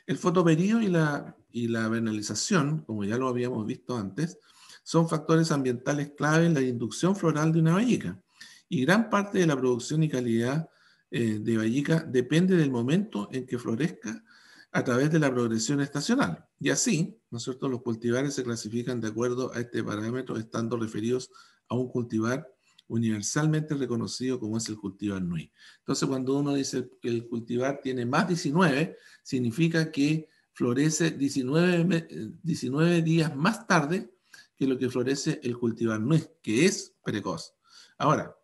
El fotoperiodo y la, y la vernalización, como ya lo habíamos visto antes, son factores ambientales clave en la inducción floral de una vallica. Y gran parte de la producción y calidad eh, de vallica depende del momento en que florezca a través de la progresión estacional. Y así, ¿no es cierto? los cultivares se clasifican de acuerdo a este parámetro, estando referidos a un cultivar universalmente reconocido como es el cultivar Nui. Entonces, cuando uno dice que el cultivar tiene más 19, significa que florece 19, 19 días más tarde que lo que florece el cultivar Nui, que es precoz. Ahora,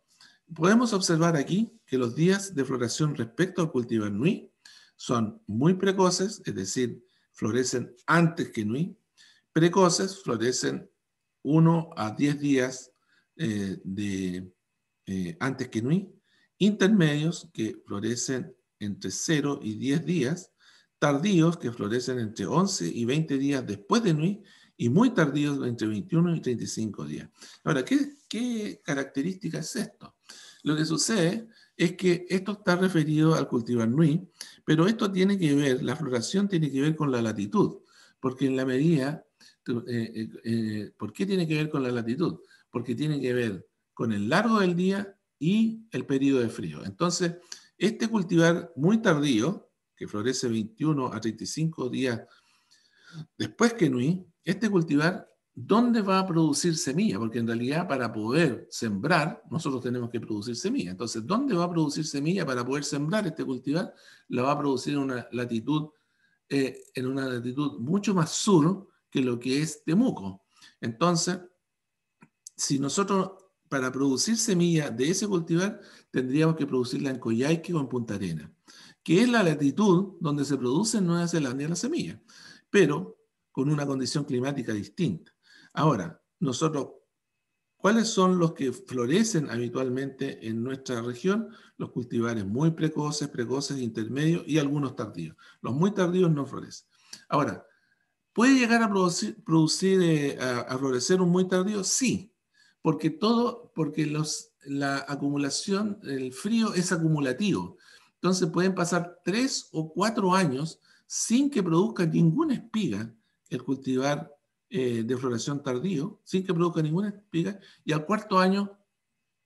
podemos observar aquí que los días de floración respecto al cultivar Nui son muy precoces, es decir, florecen antes que Nui. Precoces florecen 1 a 10 días eh, de eh, antes que Nui, intermedios que florecen entre 0 y 10 días, tardíos que florecen entre 11 y 20 días después de Nui y muy tardíos entre 21 y 35 días. Ahora, ¿qué, qué característica es esto? Lo que sucede es que esto está referido al cultivar Nui, pero esto tiene que ver, la floración tiene que ver con la latitud, porque en la medida, eh, ¿por qué tiene que ver con la latitud? porque tiene que ver con el largo del día y el periodo de frío. Entonces, este cultivar muy tardío, que florece 21 a 35 días después que Nui, este cultivar, ¿dónde va a producir semilla? Porque en realidad para poder sembrar, nosotros tenemos que producir semilla. Entonces, ¿dónde va a producir semilla para poder sembrar este cultivar? La va a producir en una latitud, eh, en una latitud mucho más sur que lo que es Temuco. Entonces, si nosotros para producir semilla de ese cultivar tendríamos que producirla en Coyhaique o en Punta Arena, que es la latitud donde se produce en Nueva Zelanda la semilla, pero con una condición climática distinta. Ahora, nosotros, ¿cuáles son los que florecen habitualmente en nuestra región? Los cultivares muy precoces, precoces, intermedios y algunos tardíos. Los muy tardíos no florecen. Ahora, ¿puede llegar a producir, eh, a florecer un muy tardío? Sí, porque todo, porque la acumulación, el frío es acumulativo. Entonces pueden pasar tres o cuatro años sin que produzca ninguna espiga el cultivar eh, de floración tardío, sin que produzca ninguna espiga, y al cuarto año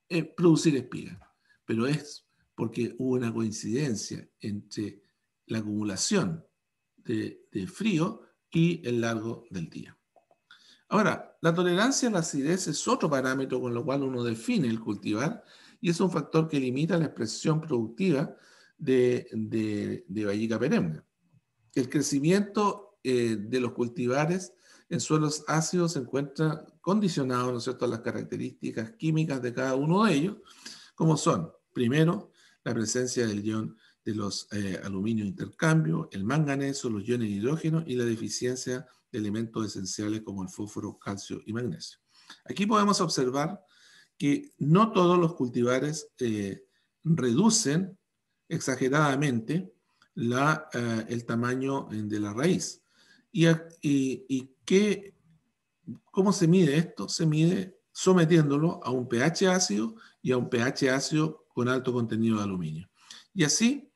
eh, producir espiga. Pero es porque hubo una coincidencia entre la acumulación de frío y el largo del día. Ahora, la tolerancia a la acidez es otro parámetro con lo cual uno define el cultivar y es un factor que limita la expresión productiva de, de, de perenne. El crecimiento eh, de los cultivares en suelos ácidos se encuentra condicionado, ¿no es cierto?, a las características químicas de cada uno de ellos, como son, primero, la presencia del ion de los eh, aluminio intercambio, el manganeso, los iones de hidrógeno y la deficiencia de elementos esenciales como el fósforo, calcio y magnesio. Aquí podemos observar que no todos los cultivares eh, reducen exageradamente la, eh, el tamaño eh, de la raíz. ¿Y, qué, cómo se mide esto? Se mide sometiéndolo a un pH ácido y a un pH ácido con alto contenido de aluminio. Y así,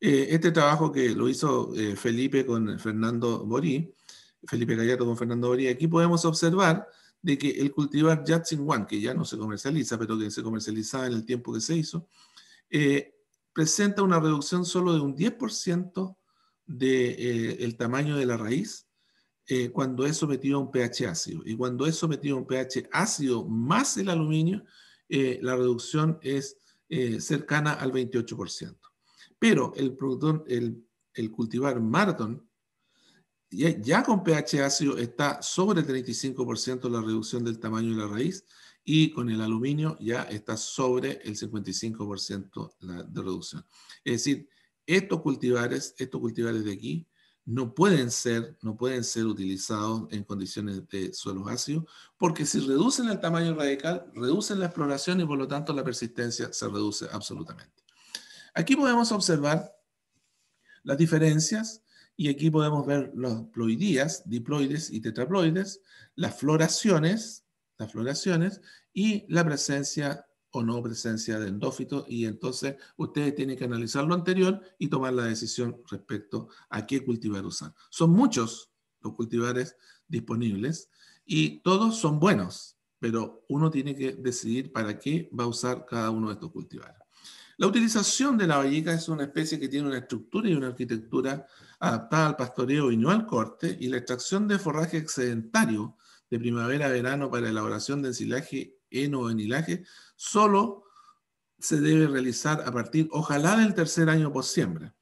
este trabajo que lo hizo Felipe con Fernando Borí, Felipe Gallardo con Fernando Boría, aquí podemos observar de que el cultivar Yatsin One, que ya no se comercializa, pero que se comercializaba en el tiempo que se hizo, eh, presenta una reducción solo de un 10% del de, eh, tamaño de la raíz eh, cuando es sometido a un pH ácido. Y cuando es sometido a un pH ácido más el aluminio, la reducción es cercana al 28%. Pero el, productor, el, el cultivar Marathon ya con pH ácido está sobre el 35% la reducción del tamaño de la raíz y con el aluminio ya está sobre el 55% de reducción. Es decir, estos cultivares, estos cultivares de aquí, no pueden ser, no pueden ser utilizados en condiciones de suelos ácidos, porque si reducen el tamaño radical, reducen la exploración y por lo tanto la persistencia se reduce absolutamente. Aquí podemos observar las diferencias y aquí podemos ver los ploidías, diploides y tetraploides, las floraciones, las floraciones y la presencia o no presencia de endófito. Y entonces ustedes tienen que analizar lo anterior y tomar la decisión respecto a qué cultivar usar. Son muchos los cultivares disponibles y todos son buenos, pero uno tiene que decidir para qué va a usar cada uno de estos cultivares. La utilización de la vallica es una especie que tiene una estructura y una arquitectura adaptada al pastoreo y no al corte, y la extracción de forraje excedentario de primavera-verano para elaboración de ensilaje, heno o enilaje, solo se debe realizar a partir, ojalá, del tercer año por siembra.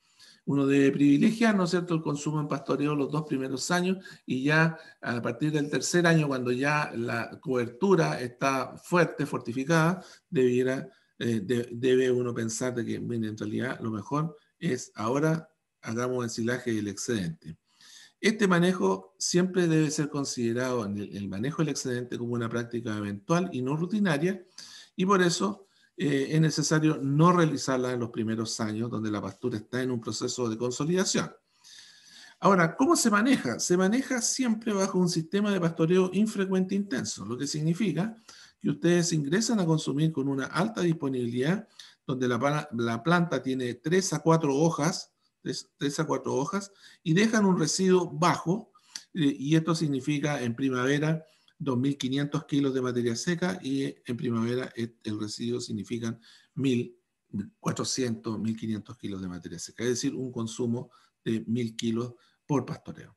Uno debe privilegiar, ¿no es cierto?, el consumo en pastoreo los dos primeros años y ya a partir del tercer año, cuando ya la cobertura está fuerte, fortificada, debiera, eh, debe uno pensar de que, en realidad lo mejor es ahora hagamos ensilaje el excedente. Este manejo siempre debe ser considerado el, manejo del excedente como una práctica eventual y no rutinaria, y por eso eh, es necesario no realizarla en los primeros años donde la pastura está en un proceso de consolidación. Ahora, ¿cómo se maneja? Se maneja siempre bajo un sistema de pastoreo infrecuente intenso, lo que significa que ustedes ingresan a consumir con una alta disponibilidad, donde la, planta tiene tres a cuatro hojas de esas a cuatro hojas, y dejan un residuo bajo, eh, y esto significa en primavera 2.500 kilos de materia seca y en primavera e, el residuo significa 1.400, 1.500 kilos de materia seca, es decir, un consumo de 1.000 kilos por pastoreo.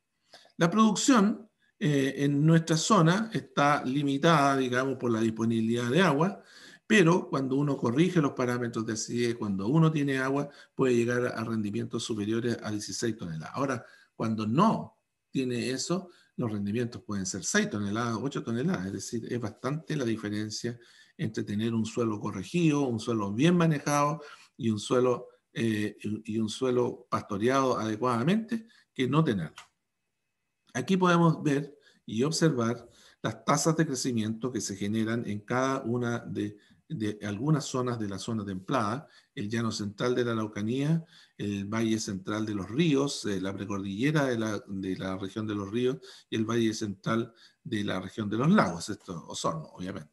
La producción eh, en nuestra zona está limitada, digamos, por la disponibilidad de agua, pero cuando uno corrige los parámetros de CIE, cuando uno tiene agua, puede llegar a rendimientos superiores a 16 toneladas. Ahora, cuando no tiene eso, los rendimientos pueden ser 6 toneladas, 8 toneladas. Es decir, es bastante la diferencia entre tener un suelo corregido, un suelo bien manejado y un suelo, eh, y un suelo pastoreado adecuadamente que no tenerlo. Aquí podemos ver y observar las tasas de crecimiento que se generan en cada una de de algunas zonas de la zona templada, el llano central de la Araucanía, el valle central de los ríos, eh, la precordillera de la, de la, región de los ríos y el valle central de la región de los lagos, esto Osorno, obviamente.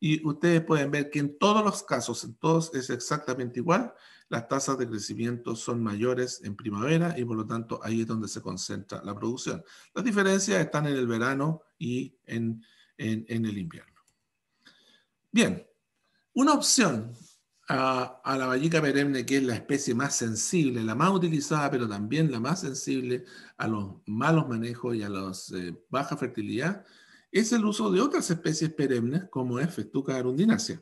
Y ustedes pueden ver que en todos los casos, en todos es exactamente igual, las tasas de crecimiento son mayores en primavera y por lo tanto ahí es donde se concentra la producción. Las diferencias están en el verano y en, en, en el invierno. Bien, una opción a, la vallica perenne, que es la especie más sensible, la más utilizada, pero también la más sensible a los malos manejos y a la eh, baja fertilidad, es el uso de otras especies perennes, como es Festuca arundinacea.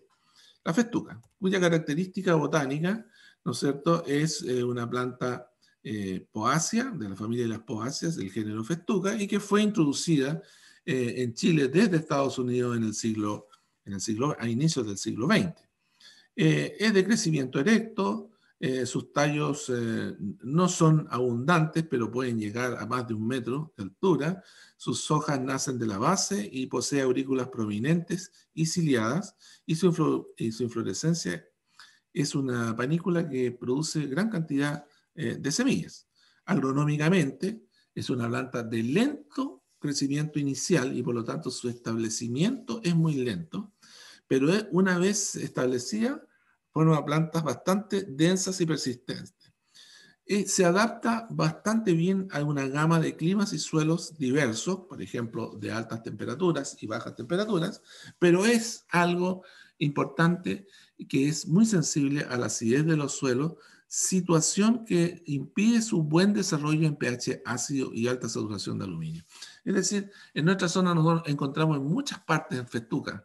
La festuca, cuya característica botánica, ¿no es cierto?, es eh, una planta eh, poácea, de la familia de las poáceas, del género festuca, y que fue introducida en Chile desde Estados Unidos en el siglo en el siglo, a inicios del siglo XX. Eh, es de crecimiento erecto, eh, sus tallos eh, no son abundantes, pero pueden llegar a más de un metro de altura. Sus hojas nacen de la base y posee aurículas prominentes y ciliadas, y su, y su inflorescencia es una panícula que produce gran cantidad de semillas. Agronómicamente, es una planta de lento crecimiento inicial y por lo tanto su establecimiento es muy lento, pero una vez establecida, forma plantas bastante densas y persistentes. Y se adapta bastante bien a una gama de climas y suelos diversos, por ejemplo, de altas temperaturas y bajas temperaturas, pero es algo importante que es muy sensible a la acidez de los suelos, situación que impide su buen desarrollo en pH ácido y alta saturación de aluminio. Es decir, en nuestra zona nos encontramos en muchas partes en festuca,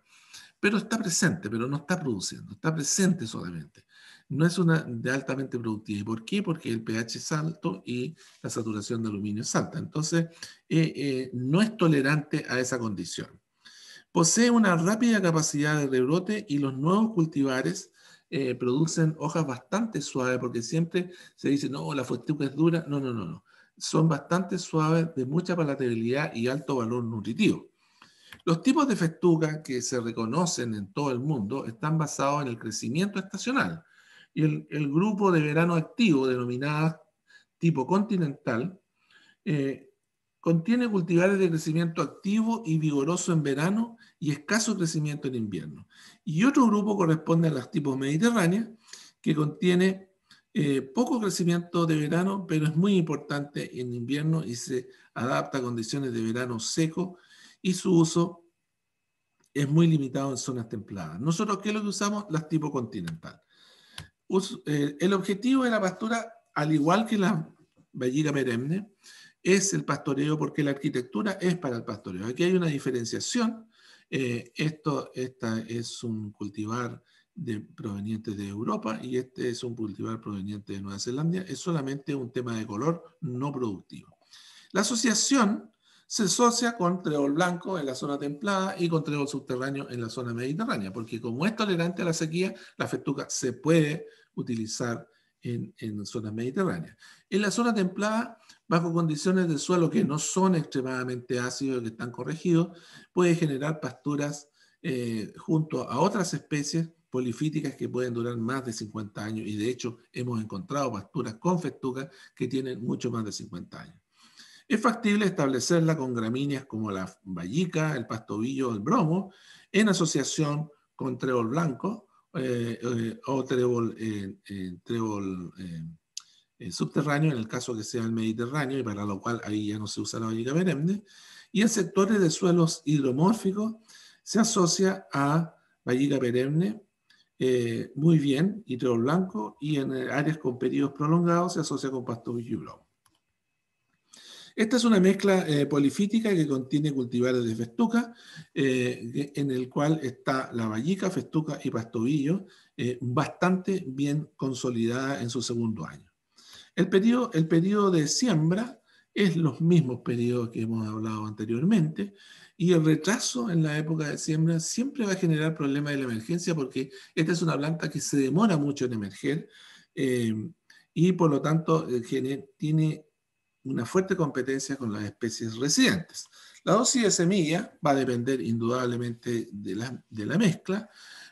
pero está presente, pero no está produciendo, está presente solamente. No es una de altamente productiva. ¿Y por qué? Porque el pH es alto y la saturación de aluminio es alta. Entonces, eh, eh, no es tolerante a esa condición. Posee una rápida capacidad de rebrote y los nuevos cultivares eh, producen hojas bastante suaves porque siempre se dice, no, la festuca es dura. No, no, no, no son bastante suaves, de mucha palatabilidad y alto valor nutritivo. Los tipos de festuca que se reconocen en todo el mundo están basados en el crecimiento estacional y el, grupo de verano activo, denominado tipo continental, eh, contiene cultivares de crecimiento activo y vigoroso en verano y escaso crecimiento en invierno. Y otro grupo corresponde a los tipos mediterráneos, que contiene eh, poco crecimiento de verano, pero es muy importante en invierno y se adapta a condiciones de verano seco y su uso es muy limitado en zonas templadas. Nosotros, ¿qué es lo que usamos? Las tipo continental. Eh, el objetivo de la pastura, al igual que la belliga perenne, es el pastoreo porque la arquitectura es para el pastoreo. Aquí hay una diferenciación. Eh, esto esta es un cultivar provenientes de Europa y este es un cultivar proveniente de Nueva Zelanda. Es solamente un tema de color no productivo. La asociación se asocia con trebol blanco en la zona templada y con trebol subterráneo en la zona mediterránea, porque como es tolerante a la sequía, la festuca se puede utilizar en, zonas mediterráneas. En la zona templada, bajo condiciones de suelo que no son extremadamente ácidos, que están corregidos, puede generar pasturas eh, junto a otras especies polifíticas que pueden durar más de 50 años y de hecho hemos encontrado pasturas con festuca que tienen mucho más de 50 años. Es factible establecerla con gramíneas como la vallica, el pastovillo o el bromo en asociación con trébol blanco eh, eh, o trébol, eh, trébol subterráneo en el caso que sea el Mediterráneo y para lo cual ahí ya no se usa la vallica perenne. Y en sectores de suelos hidromórficos se asocia a vallica perenne eh, muy bien, hidrol blanco, y en eh, áreas con periodos prolongados se asocia con pasto blog Esta es una mezcla eh, polifítica que contiene cultivares de festuca, en el cual está la vallica, festuca y pastovillo, bastante bien consolidada en su segundo año. El periodo, el periodo de siembra es los mismos periodos que hemos hablado anteriormente, y el retraso en la época de siembra siempre va a generar problemas de la emergencia porque esta es una planta que se demora mucho en emerger eh, y por lo tanto eh, tiene una fuerte competencia con las especies residentes. La dosis de semilla va a depender indudablemente de la, mezcla,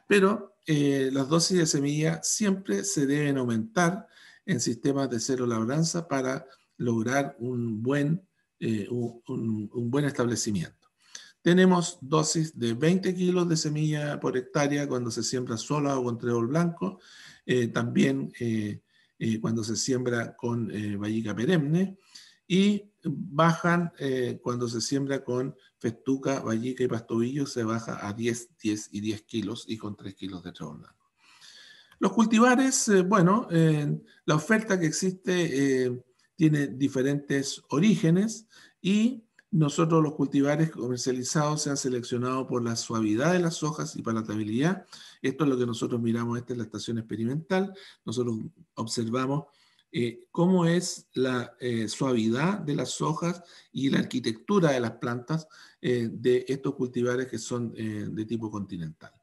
pero eh, las dosis de semilla siempre se deben aumentar en sistemas de cero labranza para lograr un buen, un buen establecimiento tenemos dosis de 20 kilos de semilla por hectárea cuando se siembra sola o con trébol blanco, eh, también eh, eh, cuando se siembra con vallica perenne, y bajan cuando se siembra con festuca, vallica y pastovillo, se baja a 10, 10 y 10 kilos y con 3 kilos de trébol blanco. Los cultivares, bueno, la oferta que existe tiene diferentes orígenes y nosotros los cultivares comercializados se han seleccionado por la suavidad de las hojas y palatabilidad. Esto es lo que nosotros miramos, esta es la estación experimental. Nosotros observamos eh, cómo es la eh, suavidad de las hojas y la arquitectura de las plantas eh, de estos cultivares que son de tipo continental.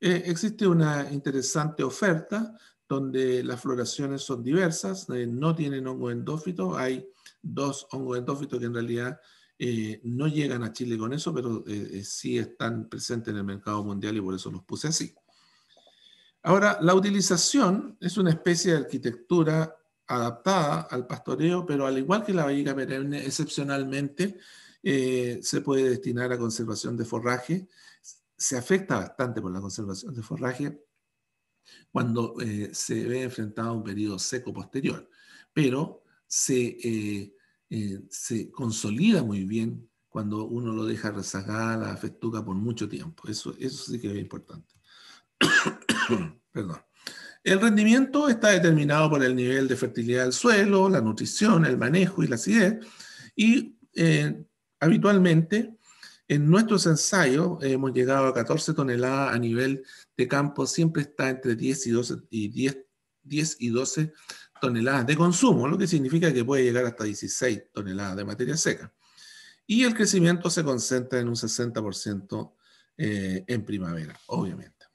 existe una interesante oferta donde las floraciones son diversas, no tienen hongo endófito, hay dos hongos endófitos que en realidad eh, no llegan a Chile con eso, pero eh, eh, sí están presentes en el mercado mundial y por eso los puse así. Ahora, la utilización es una especie de arquitectura adaptada al pastoreo, pero al igual que la vallica perenne, excepcionalmente se puede destinar a conservación de forraje. Se afecta bastante por la conservación de forraje cuando se ve enfrentado a un periodo seco posterior, pero se eh, se consolida muy bien cuando uno lo deja rezagada la festuca por mucho tiempo. Eso, eso sí que es importante. El rendimiento está determinado por el nivel de fertilidad del suelo, la nutrición, el manejo y la acidez. Y eh, habitualmente en nuestros ensayos hemos llegado a 14 toneladas a nivel de campo, siempre está entre 10 y 12, y 10 y 12 toneladas de consumo, lo que significa que puede llegar hasta 16 toneladas de materia seca. Y el crecimiento se concentra en un 60% eh, en primavera, obviamente.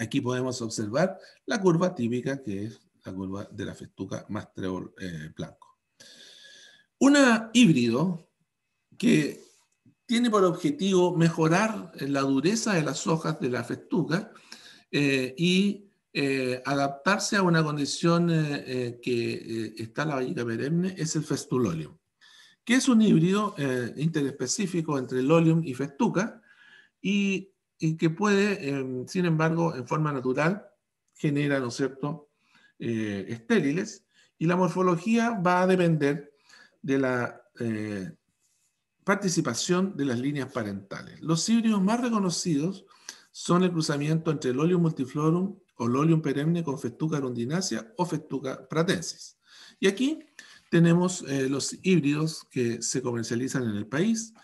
Aquí podemos observar la curva típica que es la curva de la festuca más trébol eh, blanco. Una híbrido que tiene por objetivo mejorar la dureza de las hojas de la festuca eh, y eh, adaptarse a una condición eh, eh, que está la vallita perenne es el festulolium, que es un híbrido interespecífico entre lolium y festuca y, que puede, em, sin embargo, en forma natural, genera, ¿no es cierto?, estériles y la morfología va a depender de la participación de las líneas parentales. Los híbridos más reconocidos son el cruzamiento entre el Oleum multiflorum o Lolium perenne con Festuca arundinacea o Festuca pratensis. Y aquí tenemos eh, los híbridos que se comercializan en el país,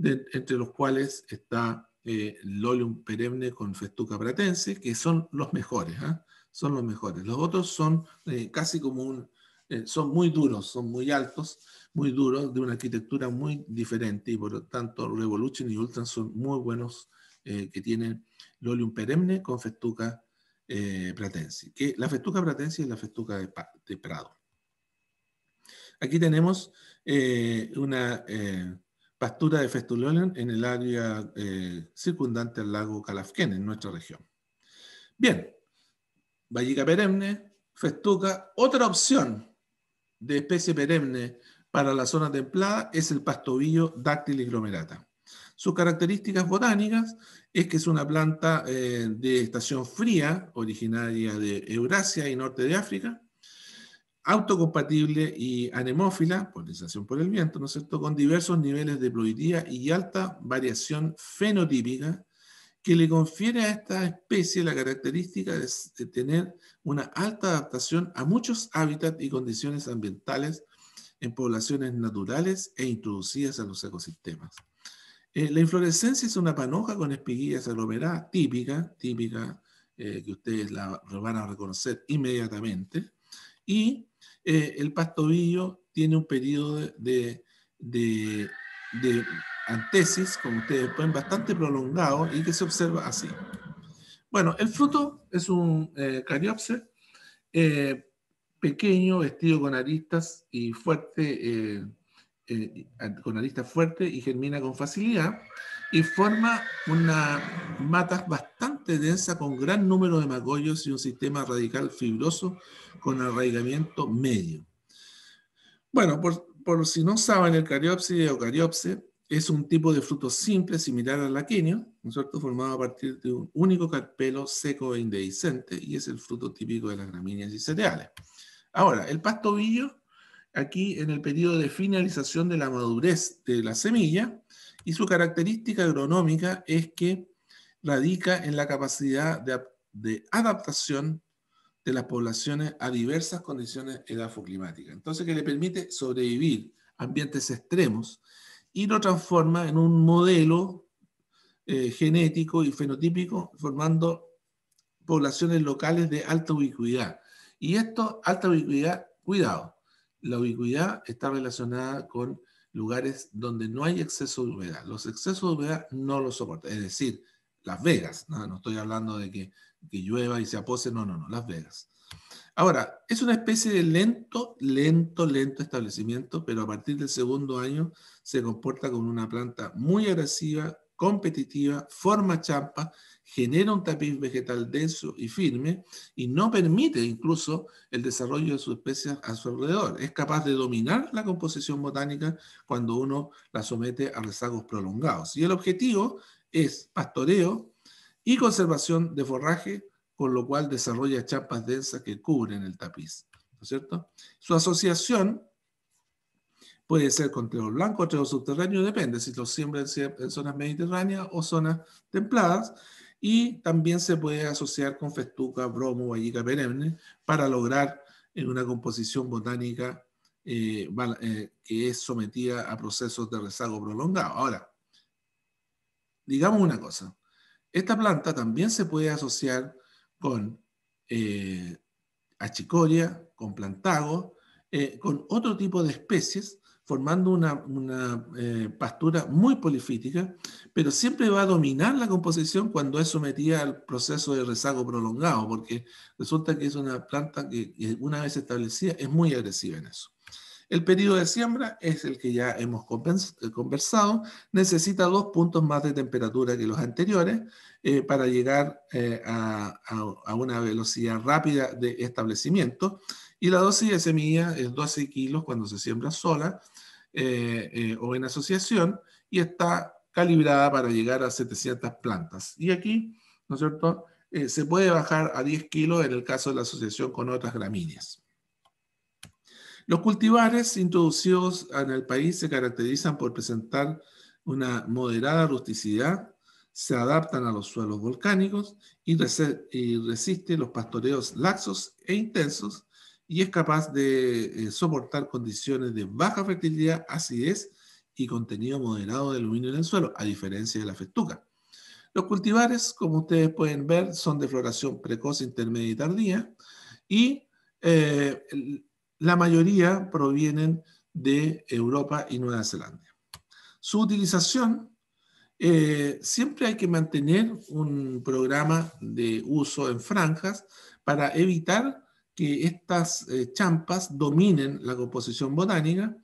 entre los cuales está eh, Lolium perenne con Festuca pratensis, que son los mejores, ¿ah? son los mejores. Los otros son eh, casi como un, eh, son muy duros, son muy altos, muy duros, de una arquitectura muy diferente, y por lo tanto Revolution y Ultran son muy buenos que tienen Lolium perenne con Festuca eh, que la festuca Pratense es la festuca de, Prado. Aquí tenemos eh, una eh, pastura de festulolen en el área circundante al lago Calafquén, en nuestra región. Bien, vallica perenne, festuca, otra opción de especie perenne para la zona templada es el pastovillo dáctil glomerata. Sus características botánicas es que es una planta eh, de estación fría, originaria de Eurasia y norte de África, autocompatible y anemófila, polinización por el viento, ¿no es cierto?, con diversos niveles de ploidía y alta variación fenotípica que le confiere a esta especie la característica de, de tener una alta adaptación a muchos hábitats y condiciones ambientales en poblaciones naturales e introducidas a los ecosistemas. Eh, la inflorescencia es una panoja con espiguillas aglomeradas, típica, típica, eh, que ustedes la van a reconocer inmediatamente. Y eh, el pastovillo tiene un periodo de, antesis, como ustedes pueden, bastante prolongado y que se observa así. Bueno, el fruto es un eh, cariopse pequeño, vestido con aristas y fuerte, eh, con aristas fuerte y germina con facilidad y forma una mata bastante densa con gran número de magollos y un sistema radical fibroso con arraigamiento medio. Bueno, por, si no saben, el cariopsis o cariopse es un tipo de fruto simple similar al aquenio, un formado a partir de un único carpelo seco e indehiscente y es el fruto típico de las gramíneas y cereales. Ahora, el pastovillo aquí en el periodo de finalización de la madurez de la semilla y su característica agronómica es que radica en la capacidad de, adaptación de las poblaciones a diversas condiciones edafoclimáticas. Entonces, que le permite sobrevivir a ambientes extremos y lo transforma en un modelo eh, genético y fenotípico, formando poblaciones locales de alta ubicuidad. Y esto, alta ubicuidad, cuidado, la ubicuidad está relacionada con lugares donde no hay exceso de humedad. Los excesos de humedad no los soportan. Es decir, Las Vegas, no, no estoy hablando de que, que, llueva y se apose, no, no, no, Las Vegas. Ahora, es una especie de lento, lento, lento establecimiento, pero a partir del segundo año se comporta como una planta muy agresiva, competitiva, forma champa genera un tapiz vegetal denso y firme y no permite incluso el desarrollo de sus especies a su alrededor. Es capaz de dominar la composición botánica cuando uno la somete a rezagos prolongados. Y el objetivo es pastoreo y conservación de forraje, con lo cual desarrolla chapas densas que cubren el tapiz. cierto? Su asociación puede ser con trébol blanco o trébol subterráneo, depende si lo siembra en zonas mediterráneas o zonas templadas y también se puede asociar con festuca, bromo, vallica perenne para lograr en una composición botánica eh, eh, que es sometida a procesos de rezago prolongado. Ahora, digamos una cosa, esta planta también se puede asociar con eh, achicoria, con plantago, con otro tipo de especies formando una, eh, pastura muy polifítica, pero siempre va a dominar la composición cuando es sometida al proceso de rezago prolongado, porque resulta que es una planta que una vez establecida es muy agresiva en eso. El periodo de siembra es el que ya hemos eh, conversado, necesita dos puntos más de temperatura que los anteriores eh, para llegar a una velocidad rápida de establecimiento y la dosis de semilla es 12 kilos cuando se siembra sola eh, eh, o en asociación y está calibrada para llegar a 700 plantas. Y aquí, ¿no es cierto? Eh, se puede bajar a 10 kilos en el caso de la asociación con otras gramíneas. Los cultivares introducidos en el país se caracterizan por presentar una moderada rusticidad, se adaptan a los suelos volcánicos y, resisten los pastoreos laxos e intensos y es capaz de eh, soportar condiciones de baja fertilidad, acidez y contenido moderado de aluminio en el suelo, a diferencia de la festuca. Los cultivares, como ustedes pueden ver, son de floración precoz, intermedia y tardía, y eh, la mayoría provienen de Europa y Nueva Zelanda. Su utilización, eh, siempre hay que mantener un programa de uso en franjas para evitar que estas eh, champas dominen la composición botánica.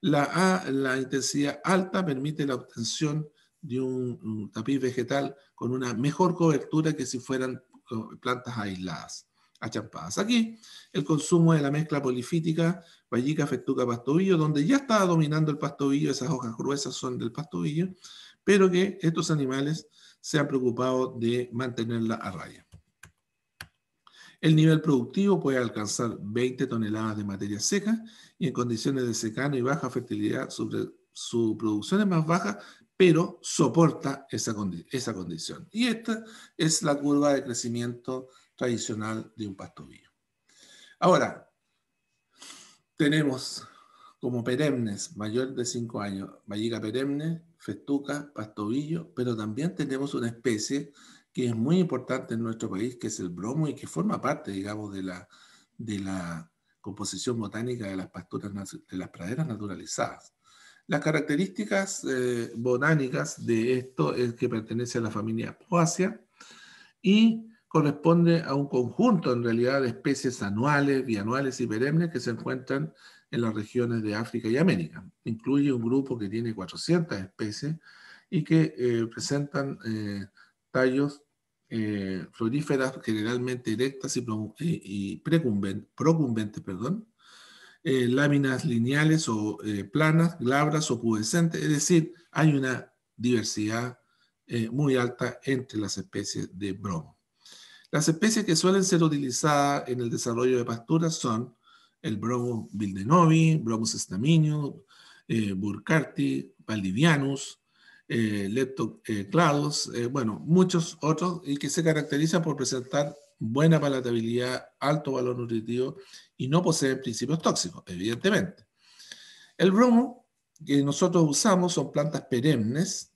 La, la, intensidad alta permite la obtención de un, tapiz vegetal con una mejor cobertura que si fueran plantas aisladas achampadas. Aquí el consumo de la mezcla polifítica, vallica, festuca, pastovillo, donde ya estaba dominando el pastovillo, esas hojas gruesas son del pastovillo, pero que estos animales se han preocupado de mantenerla a raya. El nivel productivo puede alcanzar 20 toneladas de materia seca y en condiciones de secano y baja fertilidad su, su producción es más baja, pero soporta esa, esa condición. Y esta es la curva de crecimiento tradicional de un pastovillo. Ahora, tenemos como perennes mayor de 5 años, vallica perenne, festuca, pastovillo, pero también tenemos una especie que es muy importante en nuestro país, que es el bromo y que forma parte, digamos, de la, de la composición botánica de las pasturas, de las praderas naturalizadas. Las características eh, botánicas de esto es que pertenece a la familia Poacea y corresponde a un conjunto, en realidad, de especies anuales, bianuales y perennes que se encuentran en las regiones de África y América. Incluye un grupo que tiene 400 especies y que eh, presentan eh, tallos eh, floríferas generalmente erectas y, y procumbentes, perdón, eh, láminas lineales o eh, planas, glabras o pubescentes, es decir, hay una diversidad muy alta entre las especies de bromo. Las especies que suelen ser utilizadas en el desarrollo de pasturas son el bromo bildenovi, bromus staminio, burcarti, valdivianus, eh, eh, eh, bueno, muchos otros, y que se caracterizan por presentar buena palatabilidad, alto valor nutritivo y no poseen principios tóxicos, evidentemente. El bromo que nosotros usamos son plantas perennes,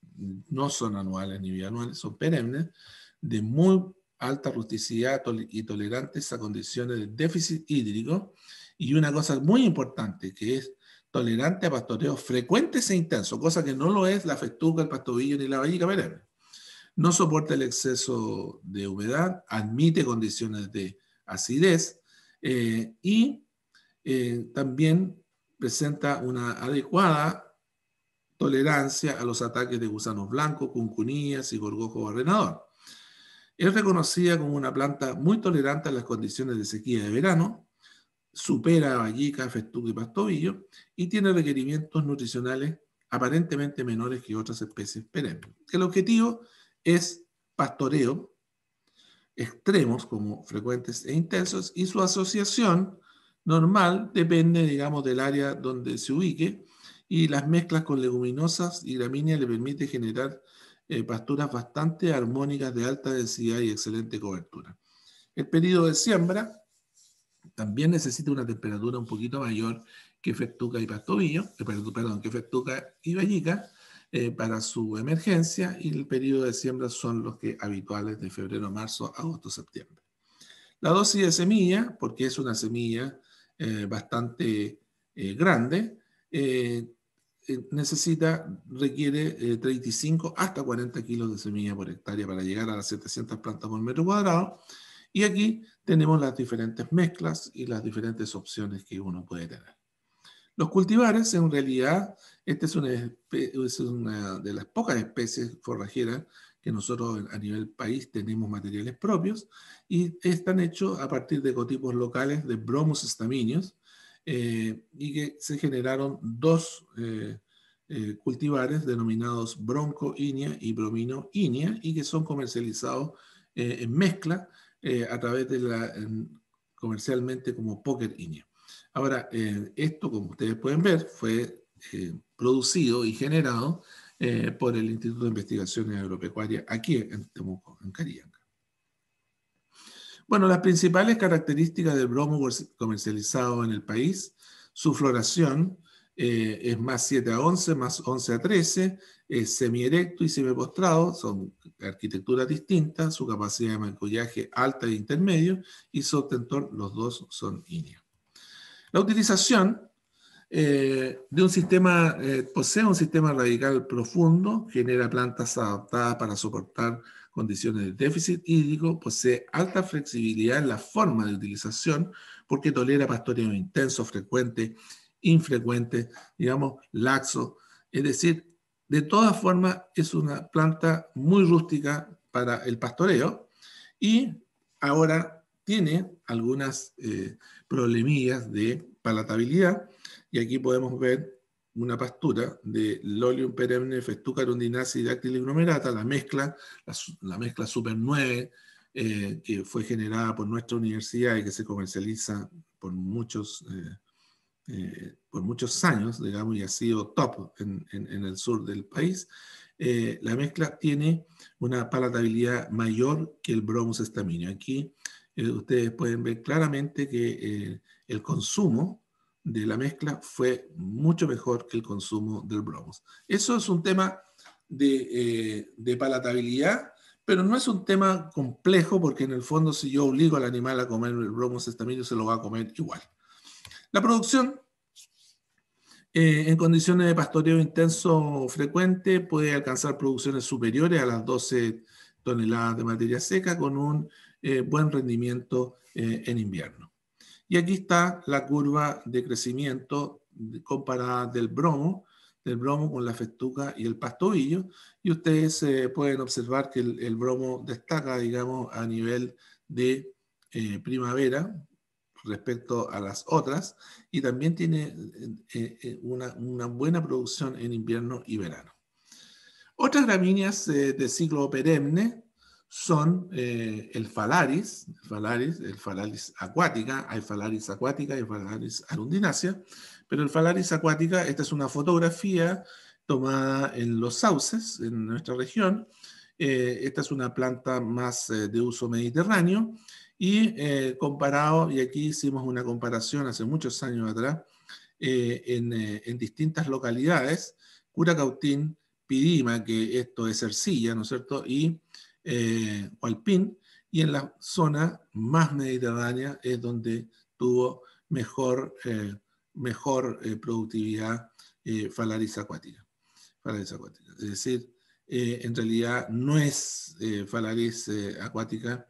no son anuales ni bianuales, son perennes, de muy alta rusticidad y tolerantes a condiciones de déficit hídrico. Y una cosa muy importante que es tolerante a pastoreos frecuentes e intensos, cosa que no lo es la festuca, el pastobillo ni la vallica perenne. No soporta el exceso de humedad, admite condiciones de acidez eh, y eh, también presenta una adecuada tolerancia a los ataques de gusanos blancos, cuncunías y gorgojo barrenador. Es reconocida como una planta muy tolerante a las condiciones de sequía de verano, supera a Vallica, Festuca y Pastovillo y tiene requerimientos nutricionales aparentemente menores que otras especies perennes. El objetivo es pastoreo extremos como frecuentes e intensos y su asociación normal depende, digamos, del área donde se ubique y las mezclas con leguminosas y gramíneas le permite generar eh, pasturas bastante armónicas de alta densidad y excelente cobertura. El periodo de siembra también necesita una temperatura un poquito mayor que Festuca y eh, perdón, que Vallica, eh, para su emergencia y el periodo de siembra son los que habituales de febrero, marzo, agosto, septiembre. La dosis de semilla, porque es una semilla eh, bastante grande, necesita, requiere 35 hasta 40 kilos de semilla por hectárea para llegar a las 700 plantas por metro cuadrado. Y aquí tenemos las diferentes mezclas y las diferentes opciones que uno puede tener. Los cultivares, en realidad, esta es una, es una de las pocas especies forrajeras que nosotros a nivel país tenemos materiales propios y están hechos a partir de ecotipos locales de bromus estaminios eh, y que se generaron dos eh, eh, cultivares denominados bronco inia y bromino inia y que son comercializados en mezcla eh, a través de la comercialmente como Poker Iña. Ahora, eh, esto, como ustedes pueden ver, fue eh, producido y generado por el Instituto de Investigaciones Agropecuarias aquí en Temuco, en Carianga. Bueno, las principales características del bromo comercializado en el país, su floración, eh, es más 7 a 11, más 11 a 13, es semi-erecto y semipostrado, son arquitecturas distintas, su capacidad de mancollaje alta e intermedio, y su obtentor, los dos son íneos. La utilización eh, de un sistema, eh, posee un sistema radical profundo, genera plantas adaptadas para soportar condiciones de déficit hídrico, posee alta flexibilidad en la forma de utilización, porque tolera pastoreo intenso, frecuente infrecuente, digamos, laxo. Es decir, de todas formas es una planta muy rústica para el pastoreo y ahora tiene algunas eh, problemillas de palatabilidad y aquí podemos ver una pastura de Lolium perenne, Festuca arundinacea y Dactylis la mezcla, la, mezcla Super 9, eh, que fue generada por nuestra universidad y que se comercializa por muchos eh, eh, por muchos años, digamos, y ha sido top en, el sur del país, eh, la mezcla tiene una palatabilidad mayor que el bromus estaminio. Aquí eh, ustedes pueden ver claramente que el consumo de la mezcla fue mucho mejor que el consumo del bromus. Eso es un tema de, palatabilidad pero no es un tema complejo porque en el fondo si yo obligo al animal a comer el bromo se lo va a comer igual. La producción eh, en condiciones de pastoreo intenso frecuente puede alcanzar producciones superiores a las 12 toneladas de materia seca con un eh, buen rendimiento eh, en invierno. Y aquí está la curva de crecimiento comparada del bromo, del bromo con la festuca y el pastovillo. Y ustedes pueden observar que el, el, bromo destaca, digamos, a nivel de primavera, respecto a las otras y también tiene eh, eh, una, buena producción en invierno y verano. Otras gramíneas eh, de ciclo perenne son el falaris, el phalaris el acuática, hay falaris acuática y falaris arundinacea, pero el falaris acuática, esta es una fotografía tomada en los sauces, en nuestra región, esta es una planta más de uso mediterráneo, y eh, comparado, y aquí hicimos una comparación hace muchos años atrás, eh, eh, en, distintas localidades, Curacautín, Pidima, que esto es Ercilla, ¿no es cierto? Y Hualpín, y en la zona más mediterránea es donde tuvo mejor, mejor productividad falariza acuática, acuática. Es decir, en realidad no es falariz acuática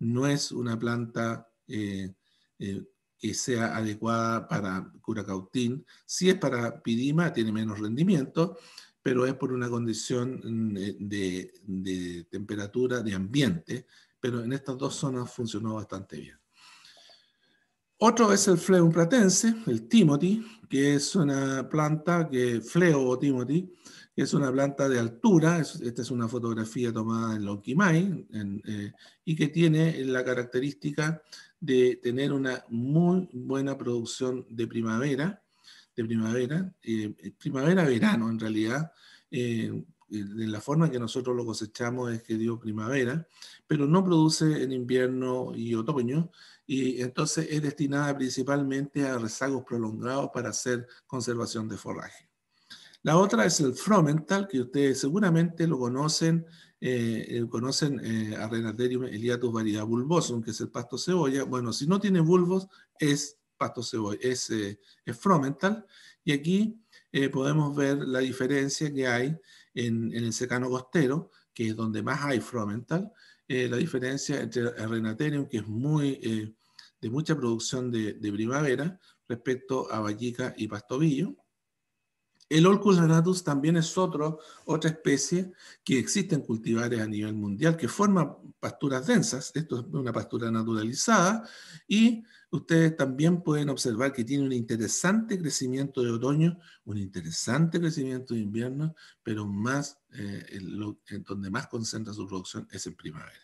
no es una planta eh, eh, que sea adecuada para curacautín. Si es para pidima, tiene menos rendimiento, pero es por una condición mm, eh, de, temperatura, de ambiente, pero en estas dos zonas funcionó bastante bien. Otro es el fleum platense, el Timothy, que es una planta que, fleo o Timothy, es una planta de altura, esta es una fotografía tomada en Lonquimay, en, eh, y que tiene la característica de tener una muy buena producción de primavera, de primavera, eh, verano en realidad, eh, la forma que nosotros lo cosechamos es que dio primavera, pero no produce en invierno y otoño, y entonces es destinada principalmente a rezagos prolongados para hacer conservación de forraje. La otra es el Fromental, que ustedes seguramente lo conocen, eh, eh, conocen eh, a Renaterium Eliatus variedad bulbosum, que es el pasto cebolla. Bueno, si no tiene bulbos, es pasto cebolla, es, eh, Fromental. Y aquí podemos ver la diferencia que hay en, el secano costero, que es donde más hay Fromental, la diferencia entre el Renaterium, que es muy, de mucha producción de, de primavera, respecto a Vallica y Pastovillo. El Olcus granatus también es otro, otra especie que existe en cultivares a nivel mundial, que forma pasturas densas. Esto es una pastura naturalizada. Y ustedes también pueden observar que tiene un interesante crecimiento de otoño, un interesante crecimiento de invierno, pero más, eh, donde más concentra su producción es en primavera.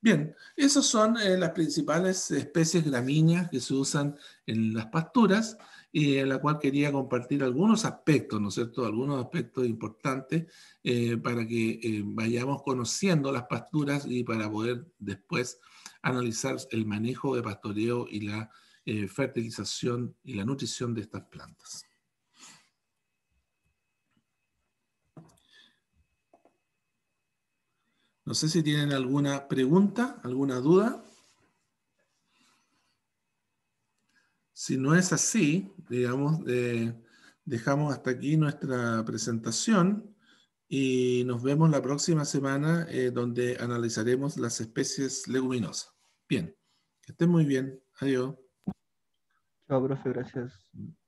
Bien, esas son eh, las principales especies gramíneas que se usan en las pasturas y en la cual quería compartir algunos aspectos, ¿no es cierto? Algunos aspectos importantes eh, para que eh, vayamos conociendo las pasturas y para poder después analizar el manejo de pastoreo y la eh, fertilización y la nutrición de estas plantas. No sé si tienen alguna pregunta, alguna duda. Si no es así, digamos, eh, dejamos hasta aquí nuestra presentación y nos vemos la próxima semana eh, donde analizaremos las especies leguminosas. Bien, que estén muy bien. Adiós. Chao, profe, gracias.